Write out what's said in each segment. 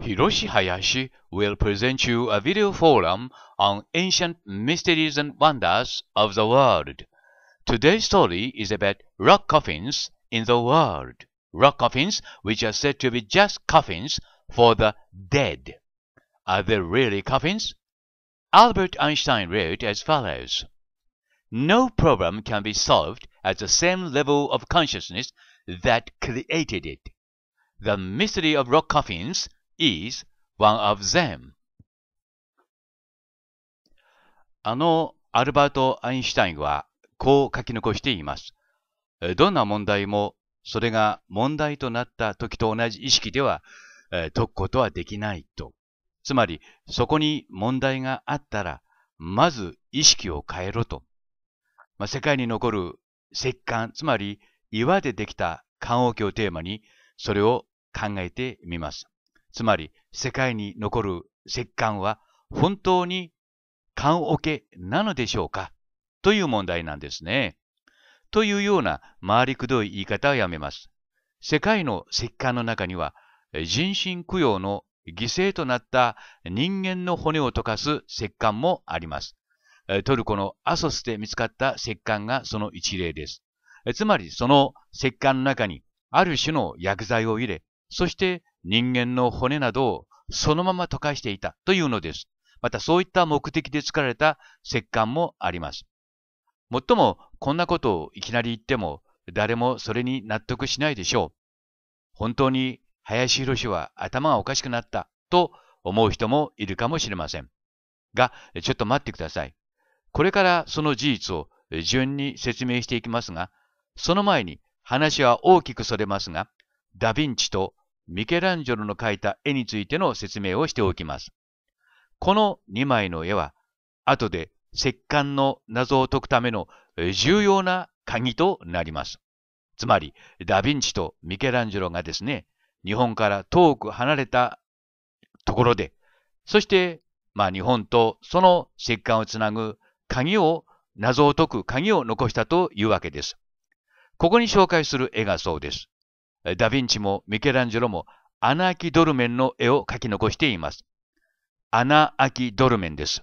Hiroshi Hayashi will present you a video forum on ancient mysteries and wonders of the world. Today's story is about rock coffins in the world. Rock coffins which are said to be just coffins for the dead. Are they really coffins? Albert Einstein wrote as follows. No problem can be solved at the same level of consciousness that created it. The mystery of rock coffins is one of them. あのアルバート・アインシュタインはこう書き残しています。どんな問題もそれが問題となった時と同じ意識では解くことはできないと。つまりそこに問題があったらまず意識を変えろと。まあ、世界に残る石棺、つまり岩でできた棺桶をテーマにそれを考えてみます。つまり世界に残る石棺は本当に棺桶なのでしょうかという問題なんですね。というような回りくどい言い方はやめます。世界の石棺の中には人身供養の犠牲となった人間の骨を溶かす石棺もあります。トルコのアソスで見つかった石棺がその一例です。つまりその石棺の中にある種の薬剤を入れ、そして人間の骨などをそのまま溶かしていたというのです。またそういった目的で作られた石棺もあります。もっともこんなことをいきなり言っても誰もそれに納得しないでしょう。本当に林博士は頭がおかしくなったと思う人もいるかもしれません。が、ちょっと待ってください。これからその事実を順に説明していきますが、その前に話は大きくそれますが、ダヴィンチとミケランジョロの描いた絵についての説明をしておきます。この2枚の絵は、後で石棺の謎を解くための重要な鍵となります。つまり、ダ・ヴィンチとミケランジョロがですね、日本から遠く離れたところで、そして、まあ日本とその石棺をつなぐ鍵を、謎を解く鍵を残したというわけです。ここに紹介する絵がそうです。ダ・ヴィンチもミケランジェロもアナアキドルメンの絵を描き残しています。アナアキドルメンです。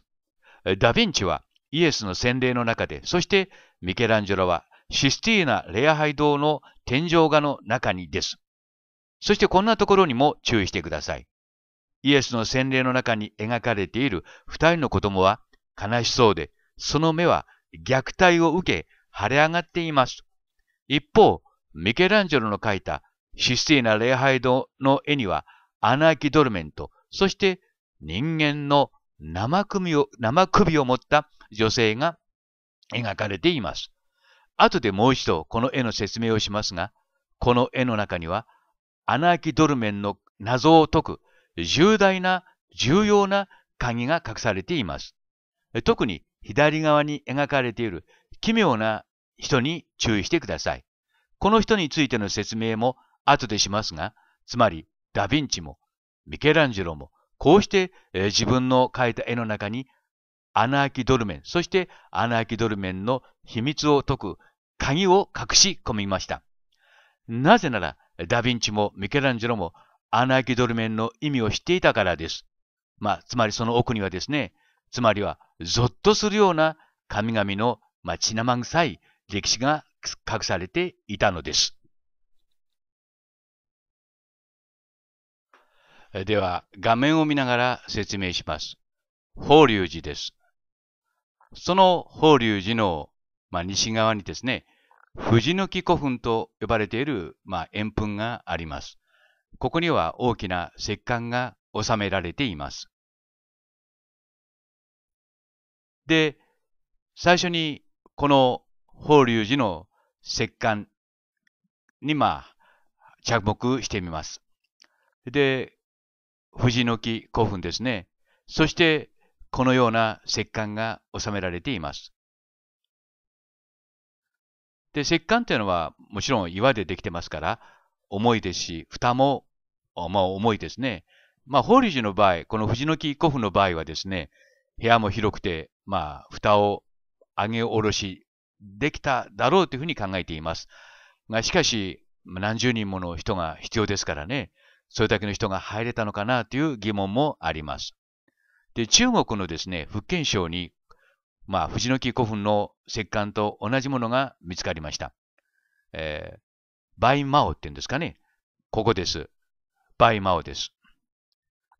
ダ・ヴィンチはイエスの洗礼の中で、そしてミケランジェロはシスティーナレ礼拝堂の天井画の中にです。そしてこんなところにも注意してください。イエスの洗礼の中に描かれている二人の子供は悲しそうで、その目は虐待を受け腫れ上がっています。一方、ミケランジェロの描いた失スな礼拝堂の絵には、アナーキドルメント、そして人間の生首を、生首を持った女性が描かれています。後でもう一度この絵の説明をしますが、この絵の中には、アナーキドルメンの謎を解く重大な重要な鍵が隠されています。特に左側に描かれている奇妙な人に注意してください。この人についての説明も後でしますが、つまりダ・ヴィンチもミケランジェロもこうして、えー、自分の描いた絵の中にアナーキドルメン、そしてアナーキドルメンの秘密を解く鍵を隠し込みました。なぜなら、ダ・ヴィンチもミケランジェロもアナーキドルメンの意味を知っていたからです。まあ、つまりその奥にはですね、つまりはゾッとするような神々の、まあ、血生臭い歴史が隠されていたのです。では、画面を見ながら説明します。法隆寺です。その法隆寺の、まあ、西側にですね、藤の木古墳と呼ばれている、まあ、円墳があります。ここには大きな石棺が収められています。で、最初にこの法隆寺の石棺に、まあ、着目してみます。で、藤の木古墳ですね。そして、このような石棺が収められています。で、石棺というのはもちろん岩でできてますから、重いですし、蓋も、まあ、重いですね。まあ、法隆寺の場合、この藤の木古墳の場合はですね、部屋も広くて、まあ、蓋を上げ下ろしできただろうというふうに考えています。が、しかし、何十人もの人が必要ですからね、それだけの人が入れたのかなという疑問もあります。で、中国のですね、福建省に、まあ、藤の木古墳の石棺と同じものが見つかりました。えー、バイマオっていうんですかね。ここです。バイマオです。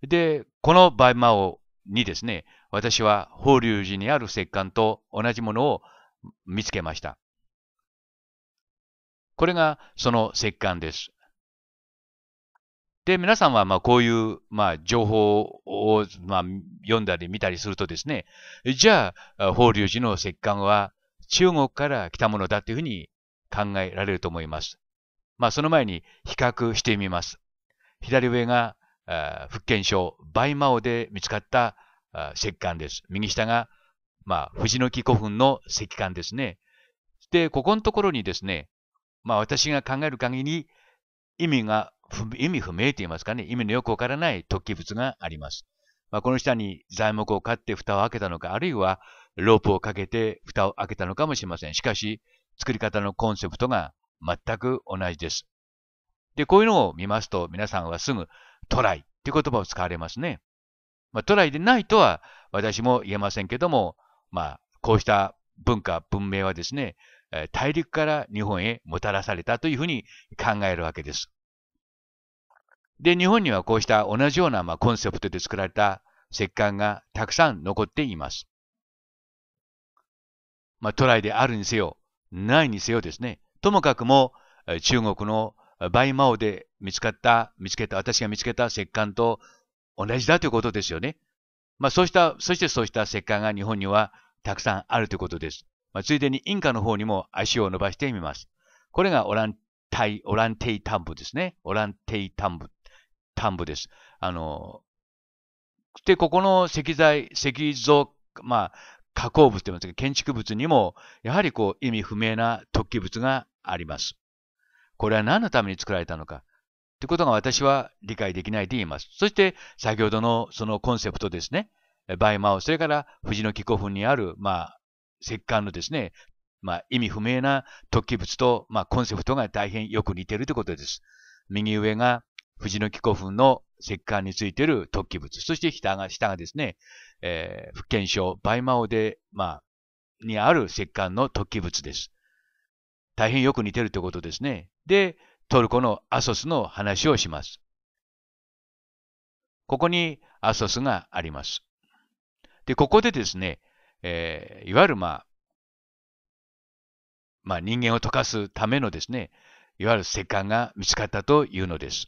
で、このバイマオにですね、私は法隆寺にある石棺と同じものを見つけました。これがその石棺です。で、皆さんはまあこういう、まあ、情報を、まあ、読んだり見たりするとですね、じゃあ、法隆寺の石棺は中国から来たものだというふうに考えられると思います。まあ、その前に比較してみます。左上が福建省バイマオで見つかった石棺です。右下が、まあ、藤の木古墳の石棺ですね。で、ここのところにですね、まあ、私が考える限り意味が意味不明と言いますかね、意味のよくわからない突起物があります。まあ、この下に材木を買って蓋を開けたのか、あるいはロープをかけて蓋を開けたのかもしれません。しかし、作り方のコンセプトが全く同じです。で、こういうのを見ますと、皆さんはすぐトライっていう言葉を使われますね。まあ、トライでないとは私も言えませんけども、まあ、こうした文化、文明はですね、大陸から日本へもたらされたというふうに考えるわけです。で、日本にはこうした同じような、まあ、コンセプトで作られた石棺がたくさん残っています。まあ、都内であるにせよ、ないにせよですね。ともかくも、中国のバイマオで見つかった、見つけた、私が見つけた石棺と同じだということですよね。まあ、そうした、そしてそうした石棺が日本にはたくさんあるということです。まあ、ついでにインカの方にも足を伸ばしてみます。これがオランタイ、オランテイタンブですね。オランテイタンブ田んぼです。あの、で、ここの石材、石像、まあ、加工物と言いますか、建築物にも、やはりこう、意味不明な突起物があります。これは何のために作られたのか。ということが私は理解できないで言います。そして、先ほどのそのコンセプトですね。バイマオ、それから藤の木古墳にある、まあ、石棺のですね、まあ、意味不明な突起物と、まあ、コンセプトが大変よく似ているということです。右上が藤の木古墳の石棺についている突起物。そして下が、下がですね、えー、福建省梅魔王で、まあ、にある石棺の突起物です。大変よく似てるということですね。で、トルコのアソスの話をします。ここにアソスがあります。で、ここでですね、えー、いわゆるまあ、まあ人間を溶かすためのですね、いわゆる石棺が見つかったというのです。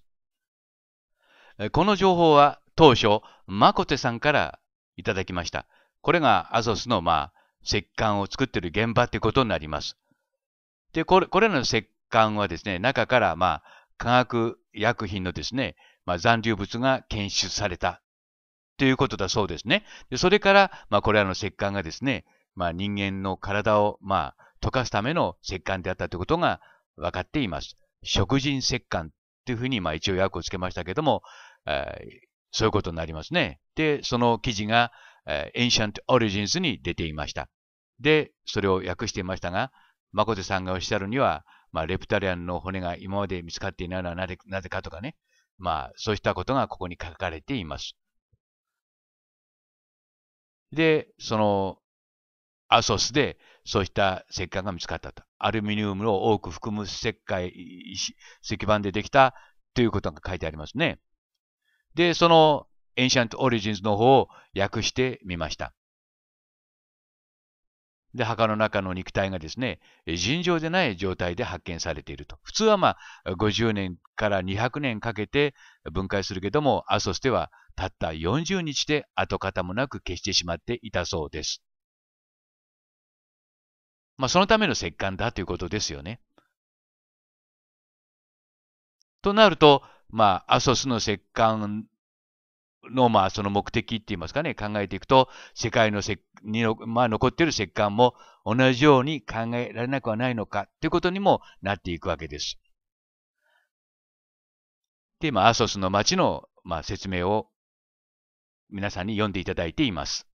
この情報は当初、マコテさんからいただきました。これがアゾスの、まあ、石棺を作っている現場ということになります。で、これこれらの石棺はですね、中から、まあ、化学薬品のですね、まあ、残留物が検出されたということだそうですね。でそれから、まあ、これらの石棺がですね、まあ、人間の体を、まあ、溶かすための石棺であったということが分かっています。食人石棺というふうに、まあ、一応訳をつけましたけども、えそういうことになりますね。で、その記事が、え Ancient Origins に出ていました。で、それを訳していましたが、誠さんがおっしゃるには、まあ、レプタリアンの骨が今まで見つかっていないのはなぜなぜかとかね、まあ、そうしたことがここに書かれています。で、その、アソスで、そうした石棺が見つかったと。アルミニウムを多く含む石灰、石板でできたということが書いてありますね。で、その Ancient Origins の方を訳してみました。で、墓の中の肉体がですね、尋常でない状態で発見されていると。普通はまあ、50年から200年かけて分解するけども、アソスではたった40日で跡形もなく消してしまっていたそうです。まあ、そのための石棺だということですよね。となると、まあ、アソスの石棺の、まあ、その目的って言いますかね、考えていくと、世界の石、にまあ、残っている石棺も同じように考えられなくはないのか、ということにもなっていくわけです。で、まあ、アソスの町の、まあ、説明を皆さんに読んでいただいています。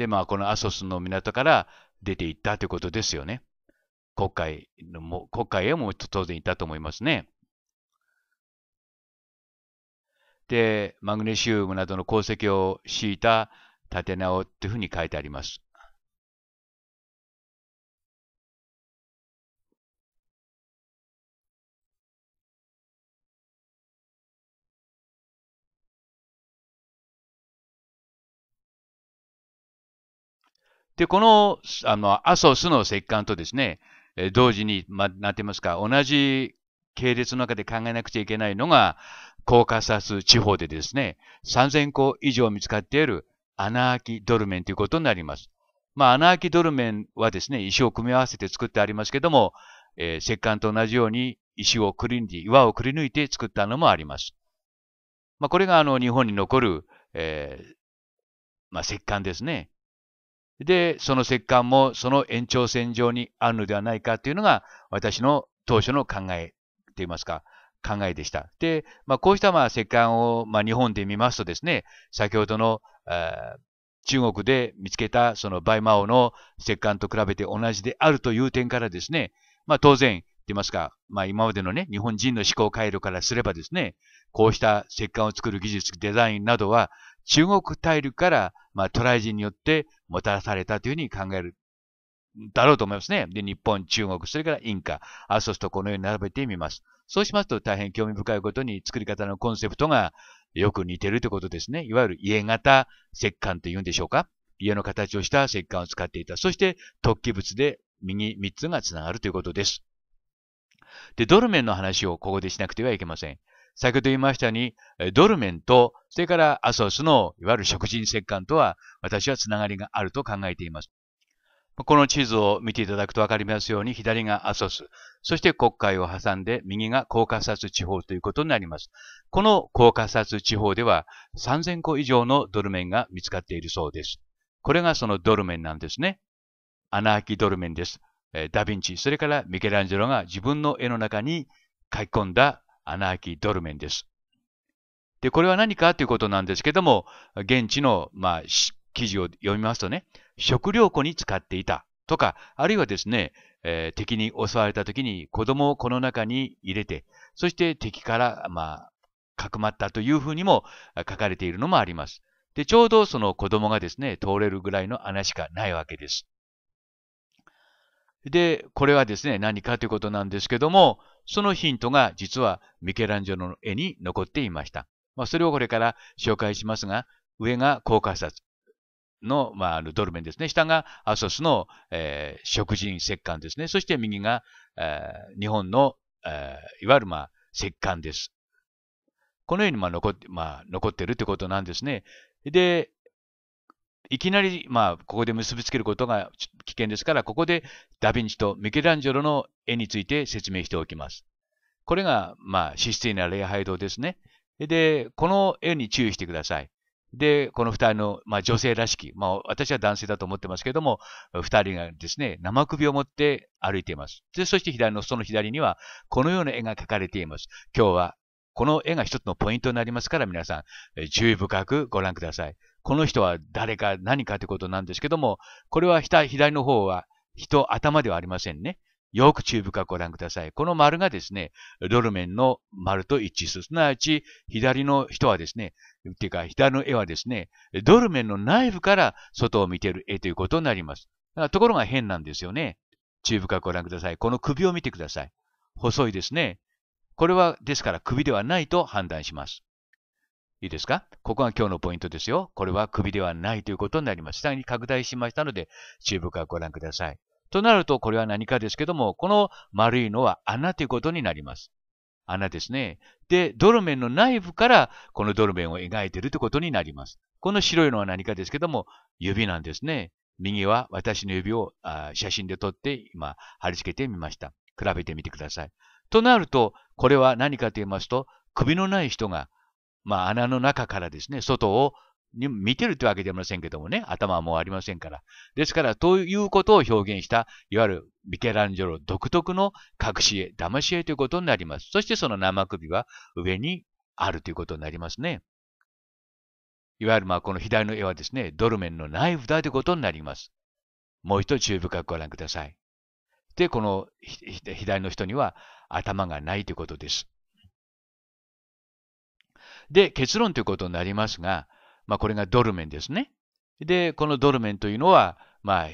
で、まあ、このアソスの港から出ていったということですよね。国会のも、国会へも当然いたと思いますね。で、マグネシウムなどの鉱石を敷いた縦縄というふうに書いてあります。で、この、あの、アソスの石棺とですね、え同時に、ま、なってますか、同じ系列の中で考えなくちゃいけないのが、コーカサス地方でですね、3000個以上見つかっているアナーキドルメンということになります。まあ、アナーキドルメンはですね、石を組み合わせて作ってありますけども、えー、石棺と同じように石をくりぬいて、岩をくり抜いて作ったのもあります。まあ、これがあの日本に残る、えー、まあ、石棺ですね。で、その石棺もその延長線上にあるのではないかというのが、私の当初の考えと言いますか、考えでした。で、まあ、こうしたまあ石棺をまあ日本で見ますとですね、先ほどの、中国で見つけたそのバイマオの石棺と比べて同じであるという点からですね、まあ、当然、言いますか、まあ、今までのね、日本人の思考回路からすればですね、こうした石棺を作る技術、デザインなどは、中国大陸から、まあ、渡来人によってもたらされたというふうに考えるだろうと思いますね。で、日本、中国、それからインカ、アソスとこのように並べてみます。そうしますと大変興味深いことに作り方のコンセプトがよく似てるということですね。いわゆる家型石棺というんでしょうか。家の形をした石棺を使っていた。そして突起物で右3つがつながるということです。で、ドルメンの話をここでしなくてはいけません。先ほど言いましたように、ドルメンと、それからアソスのいわゆる食人石管とは、私はつながりがあると考えています。この地図を見ていただくとわかりますように、左がアソス、そして国会を挟んで、右がコーカサス地方ということになります。このコーカサス地方では、3000個以上のドルメンが見つかっているそうです。これがそのドルメンなんですね。アナーキドルメンです。ダヴィンチ、それからミケランジェロが自分の絵の中に書き込んだアナーキードルメンです。で、これは何かということなんですけども、現地の、まあ、記事を読みますとね、食料庫に使っていたとか、あるいはですね、えー、敵に襲われた時に子供をこの中に入れて、そして敵から、まあ、かくまったというふうにも書かれているのもあります。で、ちょうどその子供がですね、通れるぐらいの穴しかないわけです。で、これはですね、何かということなんですけども、そのヒントが実はミケランジェロの絵に残っていました。まあ、それをこれから紹介しますが、上がカサ札の、まあ、ドルメンですね。下がアソスの、えー、食人石棺ですね。そして右が、えー、日本の、えー、いわゆる、まあ、石棺です。このように、まあ、残って、まあ、残ってるってことなんですね。で、いきなり、まあ、ここで結びつけることが危険ですから、ここでダヴィンチとミケランジェロの絵について説明しておきます。これが、まあ、システィーナ礼拝堂ですね。で、この絵に注意してください。で、この二人の、まあ、女性らしき、まあ、私は男性だと思ってますけども、二人がですね、生首を持って歩いています。で、そして左の、その左には、このような絵が描かれています。今日は、この絵が一つのポイントになりますから、皆さん、注意深くご覧ください。この人は誰か何かということなんですけども、これは左の方は人頭ではありませんね。よく注意深くご覧ください。この丸がですね、ドルメンの丸と一致する。すなわち、左の人はですね、っていうか、左の絵はですね、ドルメンの内部から外を見てる絵ということになります。ところが変なんですよね。注意深くご覧ください。この首を見てください。細いですね。これは、ですから首ではないと判断します。いいですかここが今日のポイントですよ。これは首ではないということになります。下に拡大しましたので、注目はご覧ください。となると、これは何かですけども、この丸いのは穴ということになります。穴ですね。で、ドルメンの内部からこのドルメンを描いているということになります。この白いのは何かですけども、指なんですね。右は私の指をあ写真で撮って今貼り付けてみました。比べてみてください。となると、これは何かと言いますと、首のない人がまあ、穴の中からですね、外を見てるってわけではありませんけどもね、頭はもうありませんから。ですから、ということを表現した、いわゆるミケランジェロ独特の隠し絵、騙し絵ということになります。そしてその生首は上にあるということになりますね。いわゆるまあこの左の絵はですね、ドルメンのナイフだということになります。もう一度注意深くご覧ください。で、この左の人には頭がないということです。で、結論ということになりますが、まあ、これがドルメンですね。で、このドルメンというのは、まあ、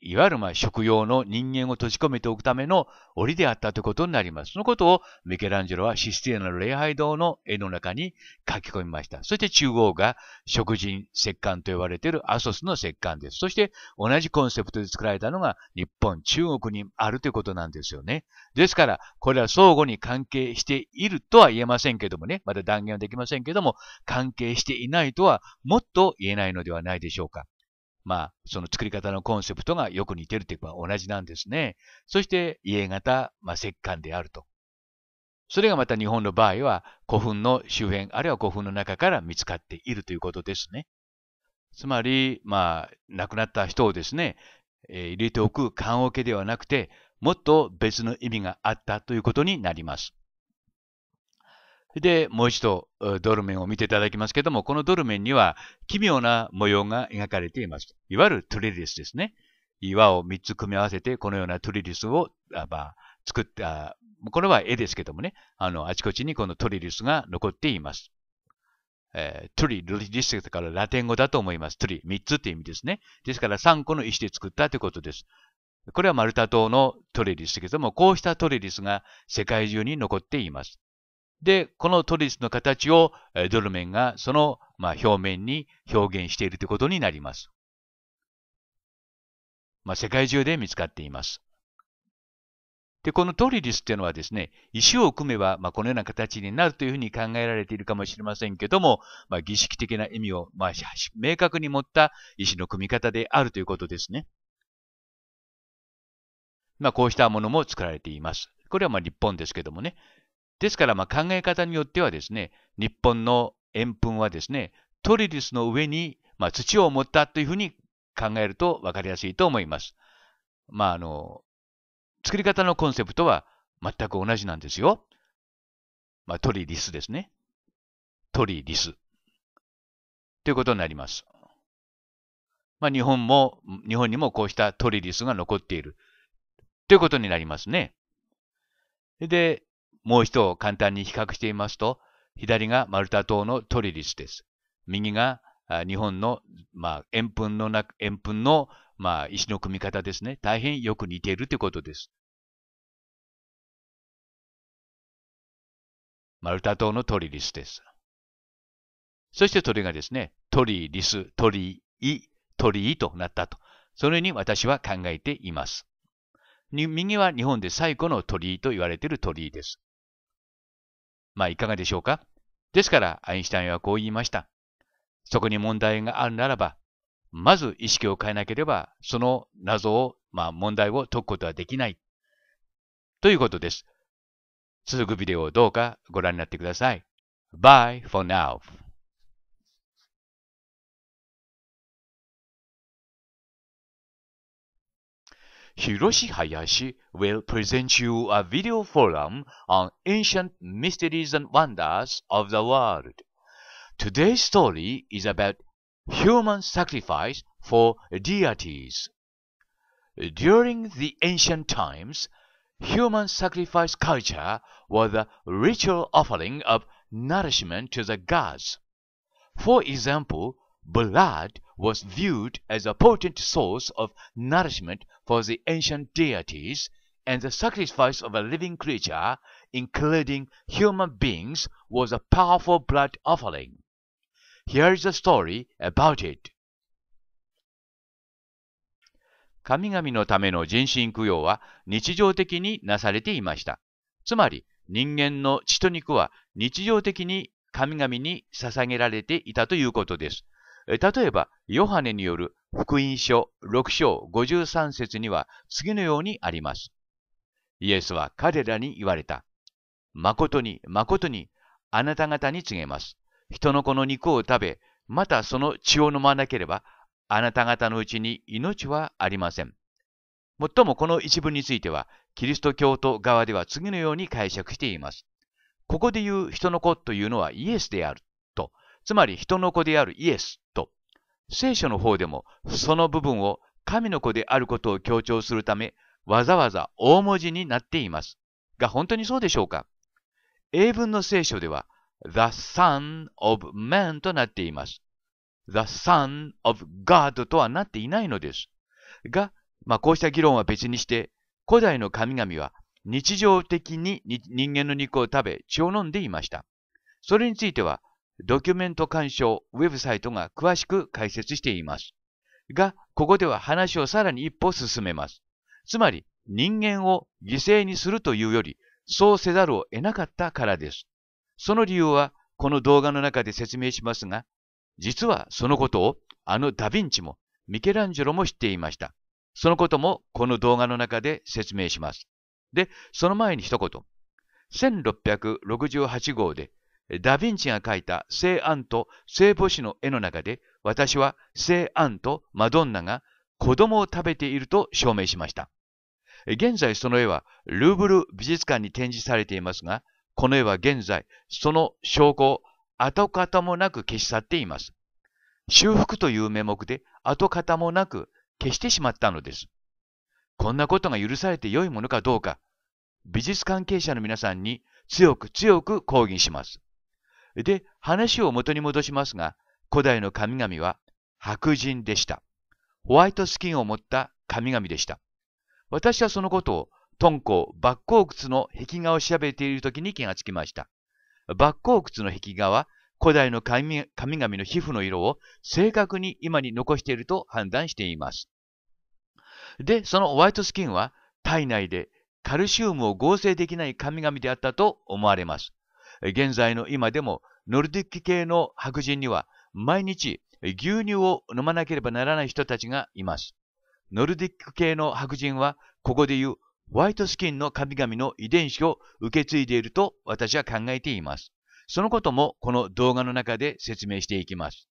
いわゆるまあ食用の人間を閉じ込めておくための檻であったということになります。そのことをミケランジェロはシスティーナの礼拝堂の絵の中に書き込みました。そして中央が食人石棺と呼ばれているアソスの石棺です。そして同じコンセプトで作られたのが日本、中国にあるということなんですよね。ですから、これは相互に関係しているとは言えませんけどもね、まだ断言はできませんけども、関係していないとはもっと言えないのではないでしょうか。まあ、その作り方のコンセプトがよく似てるというか同じなんですね。そして、家型、まあ、石棺であると。それがまた日本の場合は、古墳の周辺、あるいは古墳の中から見つかっているということですね。つまり、まあ、亡くなった人をですね、えー、入れておく棺桶ではなくて、もっと別の意味があったということになります。で、もう一度ドルメンを見ていただきますけども、このドルメンには奇妙な模様が描かれています。いわゆるトリリスですね。岩を3つ組み合わせて、このようなトリリスを、まあ、作った、これは絵ですけどもね、あの、あちこちにこのトリリスが残っています。えー、トリ、ルリスだからラテン語だと思います。トリ、3つって意味ですね。ですから3個の石で作ったということです。これはマルタ島のトリリスですけども、こうしたトリリスが世界中に残っています。で、このトリスの形をドルメンがその、まあ、表面に表現しているということになります。まあ、世界中で見つかっています。で、このトリリスっていうのはですね、石を組めば、まあ、このような形になるというふうに考えられているかもしれませんけども、まあ、儀式的な意味を、まあ、明確に持った石の組み方であるということですね。まあ、こうしたものも作られています。これはまあ日本ですけどもね、ですから、ま考え方によってはですね、日本の円墳はですね、トリリスの上に、ま土を盛ったというふうに考えると分かりやすいと思います。まあ、あの、作り方のコンセプトは全く同じなんですよ。まあ、トリリスですね。トリリス。ということになります。まあ、日本も、日本にもこうしたトリリスが残っている。ということになりますね。で、もう一を簡単に比較してみますと、左がマルタ島のトリリスです。右が日本の、まあ、円墳のな、円墳の、まあ、石の組み方ですね。大変よく似ているということです。マルタ島のトリリスです。そしてそれがですね、トリリス、トリイ、トリイとなったと。そのように私は考えています。右は日本で最古の鳥居と言われている鳥居です。まあいかがでしょうかですからアインシュタインはこう言いました。そこに問題があるならば、まず意識を変えなければ、その謎を、まあ問題を解くことはできない。ということです。続くビデオをどうかご覧になってください。Bye for now. Hiroshi Hayashi will present you a video forum on ancient mysteries and wonders of the world. Today's story is about human sacrifice for deities. During the ancient times, human sacrifice culture was a ritual offering of nourishment to the gods. For example, blood was viewed as a potent source of nourishment for the ancient deities and the sacrifice of a living creature, including human beings, was a powerful blood offering. Here is a story about it. 神々のための人身供養は日常的になされていました。つまり人間の血と肉は日常的に神々に捧げられていたということです。例えば、ヨハネによる福音書6章53節には次のようにあります。イエスは彼らに言われた。誠に誠にあなた方に告げます。人の子の肉を食べ、またその血を飲まなければ、あなた方のうちに命はありません。もっともこの一文については、キリスト教徒側では次のように解釈しています。ここで言う人の子というのはイエスである。つまり人の子であるイエスと、聖書の方でもその部分を神の子であることを強調するため、わざわざ大文字になっています。が本当にそうでしょうか英文の聖書では、The Son of Man となっています。The Son of God とはなっていないのです。が、まあ、こうした議論は別にして、古代の神々は日常的に人間の肉を食べ、血を飲んでいました。それについては、ドキュメント鑑賞ウェブサイトが詳しく解説しています。が、ここでは話をさらに一歩進めます。つまり、人間を犠牲にするというより、そうせざるを得なかったからです。その理由は、この動画の中で説明しますが、実はそのことを、あのダヴィンチも、ミケランジェロも知っていました。そのことも、この動画の中で説明します。で、その前に一言。1668号で、ダ・ヴィンチが描いた聖アンと聖母子の絵の中で、私は聖アンとマドンナが子供を食べていると証明しました。現在その絵はルーブル美術館に展示されていますが、この絵は現在その証拠を跡形もなく消し去っています。修復という名目で跡形もなく消してしまったのです。こんなことが許されて良いものかどうか、美術関係者の皆さんに強く強く抗議します。で、話を元に戻しますが、古代の神々は白人でした。ホワイトスキンを持った神々でした。私はそのことを、敦煌抜鉱靴の壁画を調べている時に気がつきました。抜鉱靴の壁画は、古代の神々の皮膚の色を正確に今に残していると判断しています。で、そのホワイトスキンは体内でカルシウムを合成できない神々であったと思われます。現在の今でもノルディック系の白人には毎日牛乳を飲まなければならない人たちがいます。ノルディック系の白人はここでいうホワイトスキンの神々の遺伝子を受け継いでいると私は考えています。そのこともこの動画の中で説明していきます。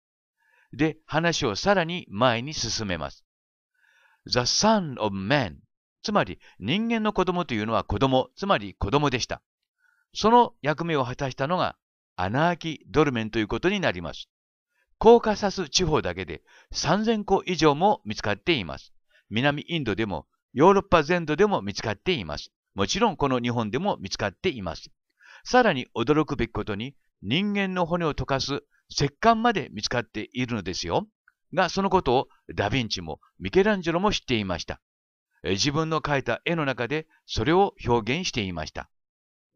で、話をさらに前に進めます。The son of man つまり人間の子供というのは子供、つまり子供でした。その役目を果たしたのがアナーキ・ドルメンということになります。コーカサス地方だけで3000個以上も見つかっています。南インドでもヨーロッパ全土でも見つかっています。もちろんこの日本でも見つかっています。さらに驚くべきことに人間の骨を溶かす石棺まで見つかっているのですよ。が、そのことをダヴィンチもミケランジェロも知っていました。自分の描いた絵の中でそれを表現していました。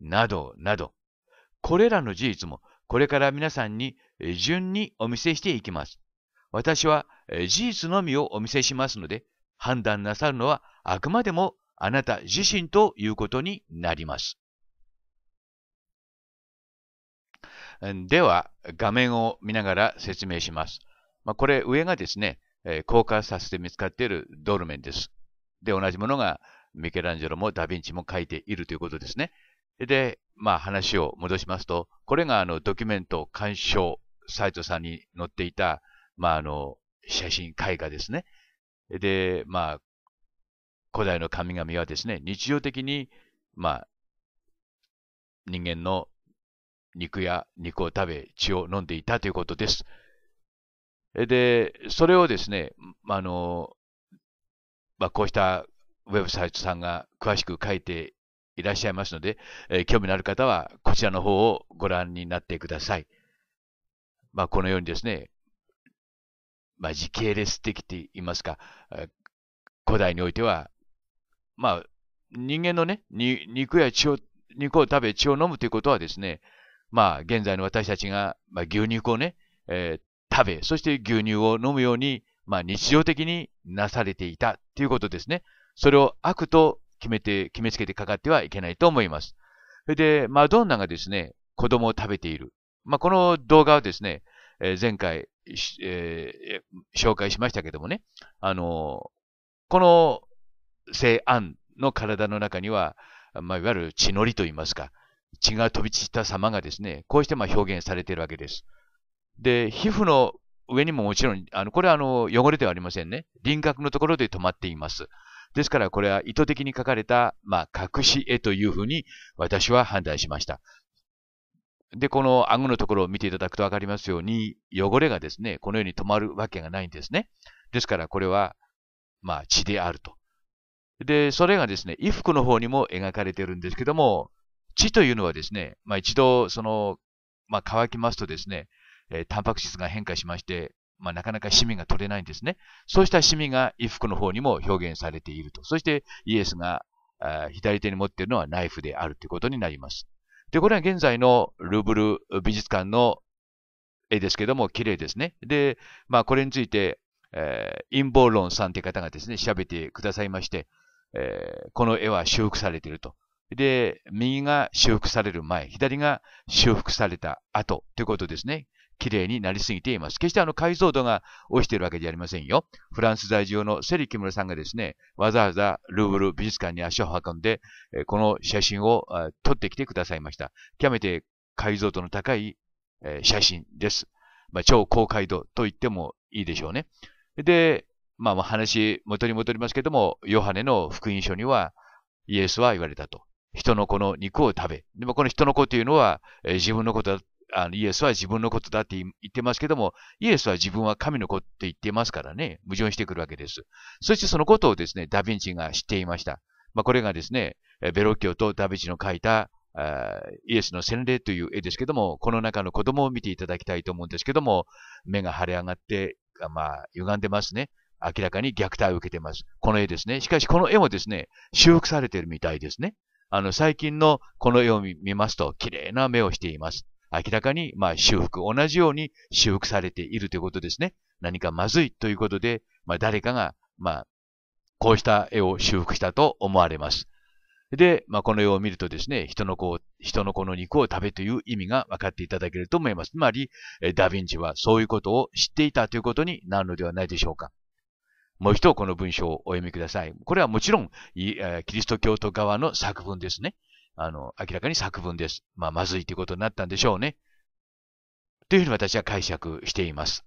などなど、これらの事実もこれから皆さんに順にお見せしていきます。私は事実のみをお見せしますので、判断なさるのはあくまでもあなた自身ということになります。では、画面を見ながら説明します。まあ、これ、上がですね、硬化させて見つかっているドルメンです。で、同じものがミケランジェロもダヴィンチも書いているということですね。で、まあ話を戻しますと、これがあのドキュメント鑑賞サイトさんに載っていた、まああの、写真絵画ですね。で、まあ、古代の神々はですね、日常的に、まあ、人間の肉や肉を食べ、血を飲んでいたということです。で、それをですね、あの、まあ、こうしたウェブサイトさんが詳しく書いていらっしゃいますので、えー、興味のある方はこちらの方をご覧になってください。まあ、このようにですね、まあ、時系列的と言いますか、え古代においては、まあ、人間のね、肉や血を、肉を食べ、血を飲むということはですね、まあ、現在の私たちが、まあ、牛肉をね、えー、食べ、そして牛乳を飲むように、まあ、日常的になされていたということですね。それを悪と決めて、決めつけてかかってはいけないと思います。それで、マドンナがですね、子供を食べている。まあ、この動画はですね、えー、前回、えー、紹介しましたけどもね、あのこの聖アンの体の中には、まあ、いわゆる血のりといいますか、血が飛び散った様がですね、こうしてまあ表現されているわけです。で、皮膚の上にももちろん、あのこれはあの汚れではありませんね。輪郭のところで止まっています。ですからこれは意図的に書かれた、まあ、隠し絵というふうに私は判断しました。で、この顎のところを見ていただくとわかりますように、汚れがですね、このように止まるわけがないんですね。ですからこれは、まあ、血であると。で、それがですね、衣服の方にも描かれているんですけども、血というのはですね、まあ、一度、その、まあ、乾きますとですね、えー、タンパク質が変化しまして、まあ、なかなかシミが取れないんですね。そうしたシミが衣服の方にも表現されていると。そしてイエスが左手に持っているのはナイフであるということになります。で、これは現在のルーブル美術館の絵ですけども、綺麗ですね。で、まあ、これについて、えー、陰謀論さんという方がですね、調べてくださいまして、えー、この絵は修復されていると。で、右が修復される前、左が修復された後ということですね。綺麗になりすぎています。決してあの解像度が落ちているわけじゃありませんよ。フランス在住のセリ・キムルさんがですね、わざわざルーブル美術館に足を運んで、この写真を撮ってきてくださいました。極めて解像度の高い写真です。まあ、超高解度と言ってもいいでしょうね。で、まあ、話、元に戻りますけども、ヨハネの福音書には、イエスは言われたと。人の子の肉を食べ。でもこの人の子というのは、え自分のことあのイエスは自分のことだって言ってますけども、イエスは自分は神の子って言ってますからね、矛盾してくるわけです。そしてそのことをですね、ダヴィンチが知っていました。まあ、これがですね、ベロッキオとダヴィンチの書いたイエスの洗礼という絵ですけども、この中の子供を見ていただきたいと思うんですけども、目が腫れ上がって、まあ、歪んでますね。明らかに虐待を受けてます。この絵ですね。しかしこの絵もですね、修復されているみたいですね。あの、最近のこの絵を見ますと、綺麗な目をしています。明らかに、まあ、修復、同じように修復されているということですね。何かまずいということで、まあ、誰かが、まあ、こうした絵を修復したと思われます。で、まあ、この絵を見るとですね、人の子を、人の子の肉を食べという意味が分かっていただけると思います。つまり、ダヴィンチはそういうことを知っていたということになるのではないでしょうか。もう一度この文章をお読みください。これはもちろん、キリスト教徒側の作文ですね。あの、明らかに作文です。まあ、まずいということになったんでしょうね。というふうに私は解釈しています。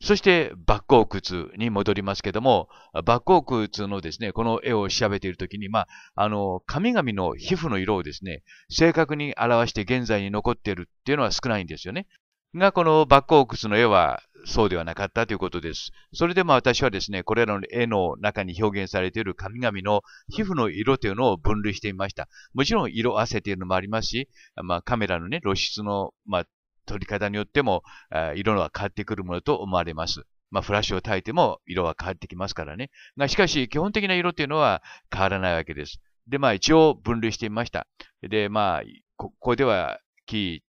そして、バッコーツに戻りますけども、バッコーツのですね、この絵を調べているときに、まあ、あの、神々の皮膚の色をですね、正確に表して現在に残っているっていうのは少ないんですよね。が、このバッコーツの絵はそうではなかったということです。それでも私はですね、これらの絵の中に表現されている神々の皮膚の色というのを分類してみました。もちろん色あせというのもありますし、まあ、カメラのね、露出の、まあ、撮り方によっても、色は変わってくるものと思われます。まあ、フラッシュを焚いても色は変わってきますからね。が、しかし、基本的な色というのは変わらないわけです。で、まあ、一応分類してみました。で、まあ、ここでは、木、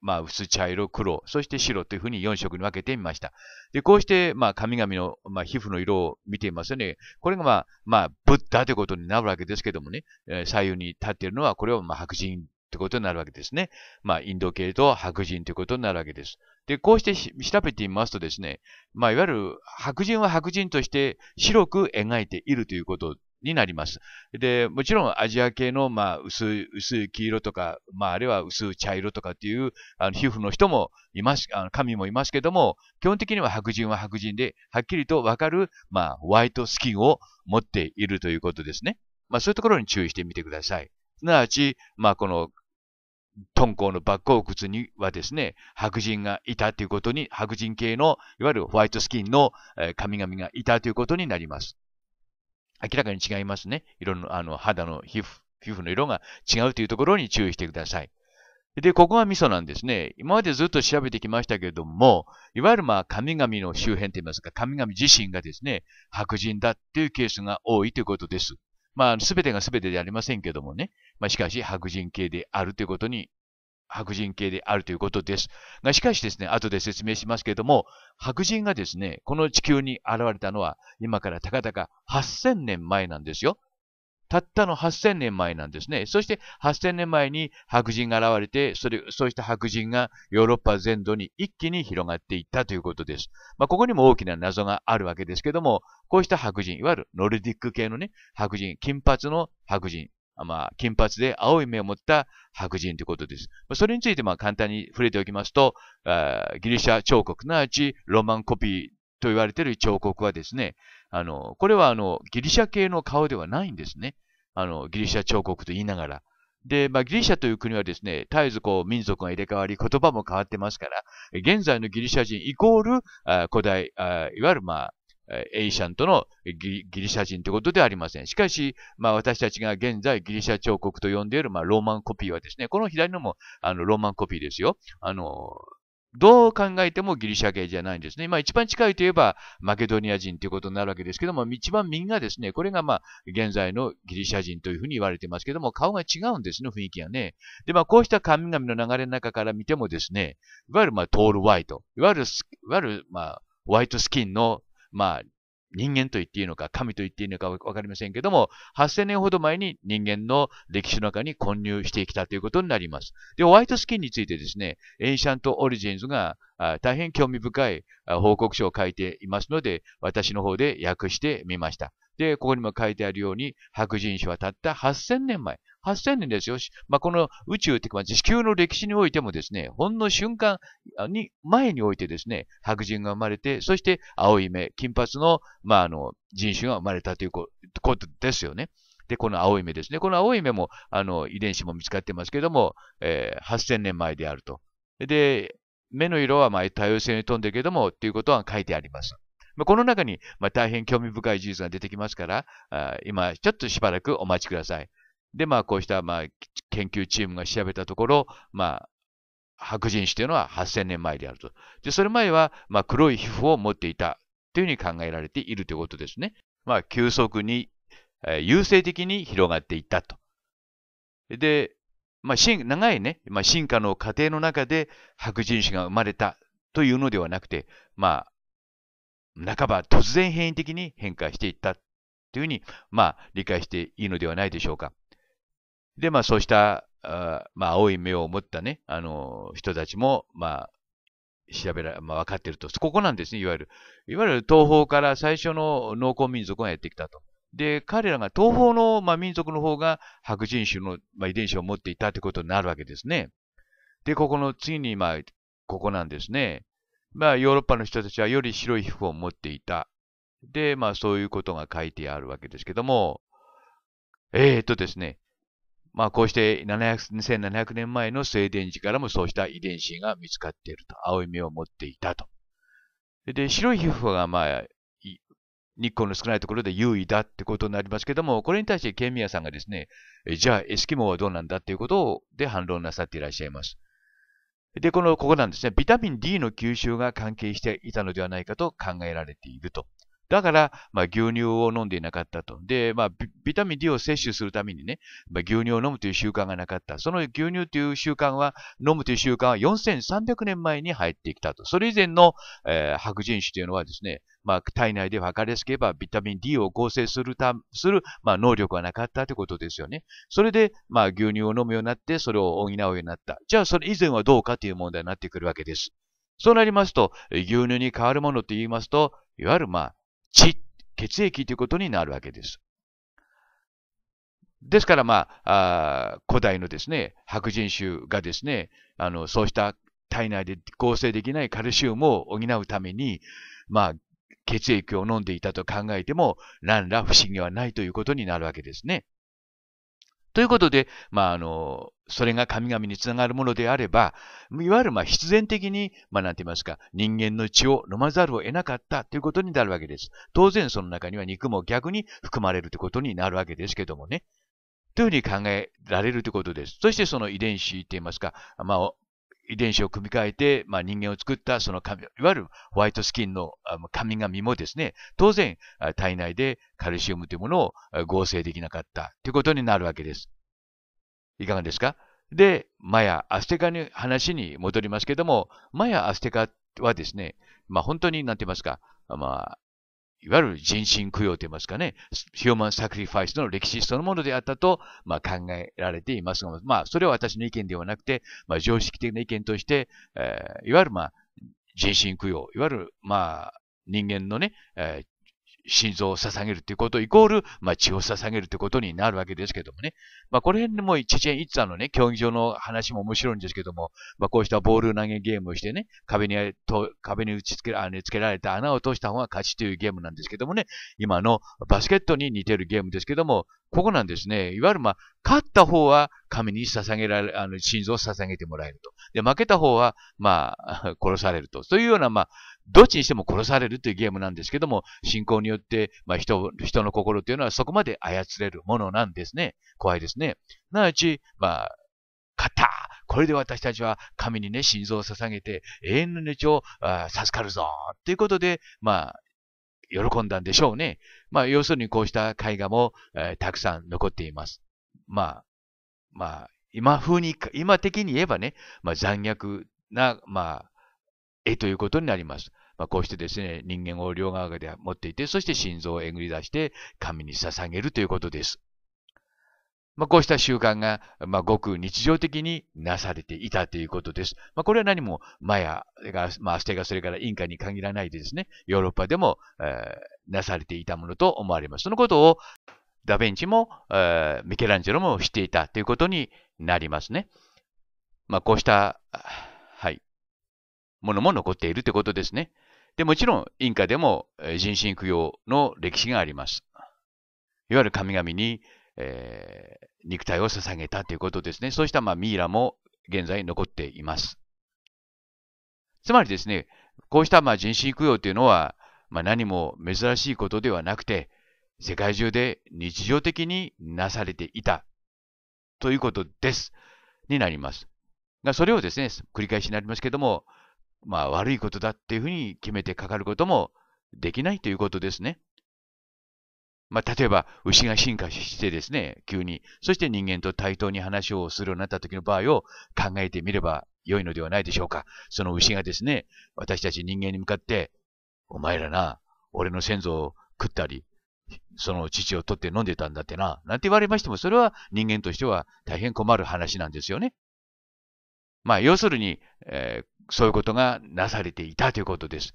まあ、薄茶色、黒、そして白というふうに4色に分けてみました。で、こうして、まあ、神々の、まあ、皮膚の色を見ていますよね。これが、まあ、まあ、ブッダということになるわけですけどもね、えー、左右に立っているのは、これを、まあ、白人ということになるわけですね。まあ、インド系と白人ということになるわけです。で、こうして調べてみますとですね、まあ、いわゆる白人は白人として白く描いているということになります。で、もちろんアジア系の、まあ、薄い、薄い黄色とか、まあ、あるいは薄い茶色とかっていう、あの、皮膚の人もいます、あの、神もいますけども、基本的には白人は白人で、はっきりとわかる、まあ、ホワイトスキンを持っているということですね。まあ、そういうところに注意してみてください。すなわち、まあ、この、敦煌のバッコ窟にはですね、白人がいたということに、白人系の、いわゆるホワイトスキンの神々がいたということになります。明らかに違いますね。色の、あの、肌の皮膚、皮膚の色が違うというところに注意してください。で、ここがミソなんですね。今までずっと調べてきましたけれども、いわゆるまあ神々の周辺といいますか、神々自身がですね、白人だっていうケースが多いということです。まあ、すべてがすべてでありませんけどもね。まあ、しかし、白人系であるということに白人系であるということです。が、しかしですね、後で説明しますけれども、白人がですね、この地球に現れたのは、今からたかたか8000年前なんですよ。たったの8000年前なんですね。そして8000年前に白人が現れて、それ、そうした白人がヨーロッパ全土に一気に広がっていったということです。まあ、ここにも大きな謎があるわけですけども、こうした白人、いわゆるノルディック系のね、白人、金髪の白人、まあ、金髪で青い目を持った白人ということです。それについてまあ簡単に触れておきますと、ギリシャ彫刻、すなわちロマンコピーと言われている彫刻はですね、あの、これはあの、ギリシャ系の顔ではないんですね。あの、ギリシャ彫刻と言いながら。で、まあ、ギリシャという国はですね、絶えずこう民族が入れ替わり、言葉も変わってますから、現在のギリシャ人イコール、あ古代あ、いわゆるまあ、エイシャンとのギリシャ人ということではありません。しかし、まあ、私たちが現在ギリシャ彫刻と呼んでいる、まあ、ローマンコピーはですね、この左のもあのローマンコピーですよ。あのどう考えてもギリシャ系じゃないんですね。まあ一番近いといえばマケドニア人ということになるわけですけども、一番右がですね、これがまあ現在のギリシャ人というふうに言われてますけども、顔が違うんですね、雰囲気がね。で、まあこうした神々の流れの中から見てもですね、いわゆるまあトールワイト、いわゆる、いわゆるまあホワイトスキンのまあ、人間と言っていいのか、神と言っていいのかわかりませんけども、8000年ほど前に人間の歴史の中に混入してきたということになります。で、ホワイトスキンについてですね、エンシャント・オリジンズが大変興味深い報告書を書いていますので、私の方で訳してみました。で、ここにも書いてあるように、白人種はたった8000年前、8000年ですよ。まあ、この宇宙というか、地球の歴史においてもですね、ほんの瞬間に、前においてですね、白人が生まれて、そして青い目、金髪の、まあ、あの、人種が生まれたということですよね。で、この青い目ですね。この青い目も、あの、遺伝子も見つかってますけども、えー、8000年前であると。で、目の色はまあ多様性に富んでるけども、ということは書いてあります。まあ、この中に、まあ、大変興味深い事実が出てきますから、あ今、ちょっとしばらくお待ちください。で、まあ、こうした、まあ、研究チームが調べたところ、まあ、白人種というのは8000年前であると。で、それ前は、まあ、黒い皮膚を持っていたというふうに考えられているということですね。まあ、急速に、えー、優勢的に広がっていったと。で、まあ、長いね、まあ、進化の過程の中で白人種が生まれたというのではなくて、まあ、半ば突然変異的に変化していったというふうに、まあ、理解していいのではないでしょうか。で、まあそうした、あまあ青い目を持ったね、あの、人たちも、まあ、調べら、まあ分かってると。ここなんですね、いわゆる。いわゆる東方から最初の農耕民族がやってきたと。で、彼らが東方の、まあ、民族の方が白人種の、まあ、遺伝子を持っていたということになるわけですね。で、ここの次に、まあ、ここなんですね。まあ、ヨーロッパの人たちはより白い皮膚を持っていた。で、まあ、そういうことが書いてあるわけですけども、えー、とですね、まあ、こうして700 2700年前のスウェーデン人からもそうした遺伝子が見つかっていると。青い目を持っていたと。で、白い皮膚が、まあ、日光の少ないところで優位だってことになりますけども、これに対してケミアさんがですね、じゃあエスキモはどうなんだっていうことをで反論なさっていらっしゃいます。で、この、ここなんですね、ビタミン D の吸収が関係していたのではないかと考えられていると。だから、まあ、牛乳を飲んでいなかったと。で、まあ、ビタミン D を摂取するためにね、まあ、牛乳を飲むという習慣がなかった。その牛乳という習慣は、飲むという習慣は4300年前に入ってきたと。それ以前の、えー、白人種というのはですね、まあ、体内で分かりやすければ、ビタミン D を合成するた、する、まあ、能力はなかったということですよね。それで、まあ、牛乳を飲むようになって、それを補うようになった。じゃあ、それ以前はどうかという問題になってくるわけです。そうなりますと、牛乳に変わるものと言いますと、いわゆる、まあ、血、血液ということになるわけです。ですから、まあ、あ古代のですね、白人種がですね、あの、そうした体内で合成できないカルシウムを補うために、まあ、血液を飲んでいたと考えても、何ら不思議はないということになるわけですね。ということで、まあ、あの、それが神々につながるものであれば、いわゆるまあ必然的に、まあなんて言いますか、人間の血を飲まざるを得なかったということになるわけです。当然その中には肉も逆に含まれるということになるわけですけどもね。というふうに考えられるということです。そしてその遺伝子って言いますか、まあ、遺伝子を組み替えて、まあ、人間を作ったその髪、いわゆるホワイトスキンの髪々もですね、当然体内でカルシウムというものを合成できなかったということになるわけです。いかがですかで、マヤ、アステカの話に戻りますけども、マヤ、アステカはですね、まあ、本当に、なんて言いますか、まあ、いわゆる人身供養といいますかね、ヒューマンサクリファイスの歴史そのものであったと、まあ、考えられていますが、まあ、それは私の意見ではなくて、まあ、常識的な意見として、えー、いわゆる、まあ、人身供養、いわゆる、まあ、人間のね、えー、心臓を捧げるということ、イコール、まあ、血を捧げるということになるわけですけどもね。まあ、この辺でも、チェチェン・イッツァのね、競技場の話も面白いんですけども、まあ、こうしたボール投げゲームをしてね、壁に、と壁に打ち付けあ、ね、つけられた穴を通した方が勝ちというゲームなんですけどもね、今のバスケットに似てるゲームですけども、ここなんですね。いわゆる、まあ、勝った方は神に捧げられ、あの、心臓を捧げてもらえると。で、負けた方は、まあ、殺されると。というような、まあ、どっちにしても殺されるというゲームなんですけども、信仰によって、まあ、人、人の心というのはそこまで操れるものなんですね。怖いですね。なわち、まあ、勝ったこれで私たちは神にね、心臓を捧げて永遠の命を授かるぞということで、まあ、喜んだんでしょうね。まあ、要するにこうした絵画も、えー、たくさん残っています。まあ、まあ、今風に、今的に言えばね、まあ、残虐な、まあ、絵ということになります。まあ、こうしてですね、人間を両側で持っていて、そして心臓をえぐり出して神に捧げるということです。まあ、こうした習慣が、まあ、ごく日常的になされていたということです。まあ、これは何もマヤが、まあ、アステガ、それからインカに限らないでですね、ヨーロッパでも、えー、なされていたものと思われます。そのことをダ・ヴィンチも、えー、ミケランジェロもしていたということになりますね。まあ、こうした、はい、ものも残っているということですね。で、もちろん、インカでも人身供養の歴史があります。いわゆる神々に、えー、肉体を捧げたということですね。そうした、まあ、ミイラも現在残っています。つまりですね、こうした、まあ、人身供養というのは、まあ、何も珍しいことではなくて、世界中で日常的になされていたということです。になります。それをですね、繰り返しになりますけども、まあ、悪いことだっていうふうに決めてかかることもできないということですね。まあ、例えば、牛が進化してですね、急に、そして人間と対等に話をするようになった時の場合を考えてみれば良いのではないでしょうか。その牛がですね、私たち人間に向かって、お前らな、俺の先祖を食ったり、その乳を取って飲んでたんだってな、なんて言われましても、それは人間としては大変困る話なんですよね。まあ、要するに、えー、そういうことがなされていたということです。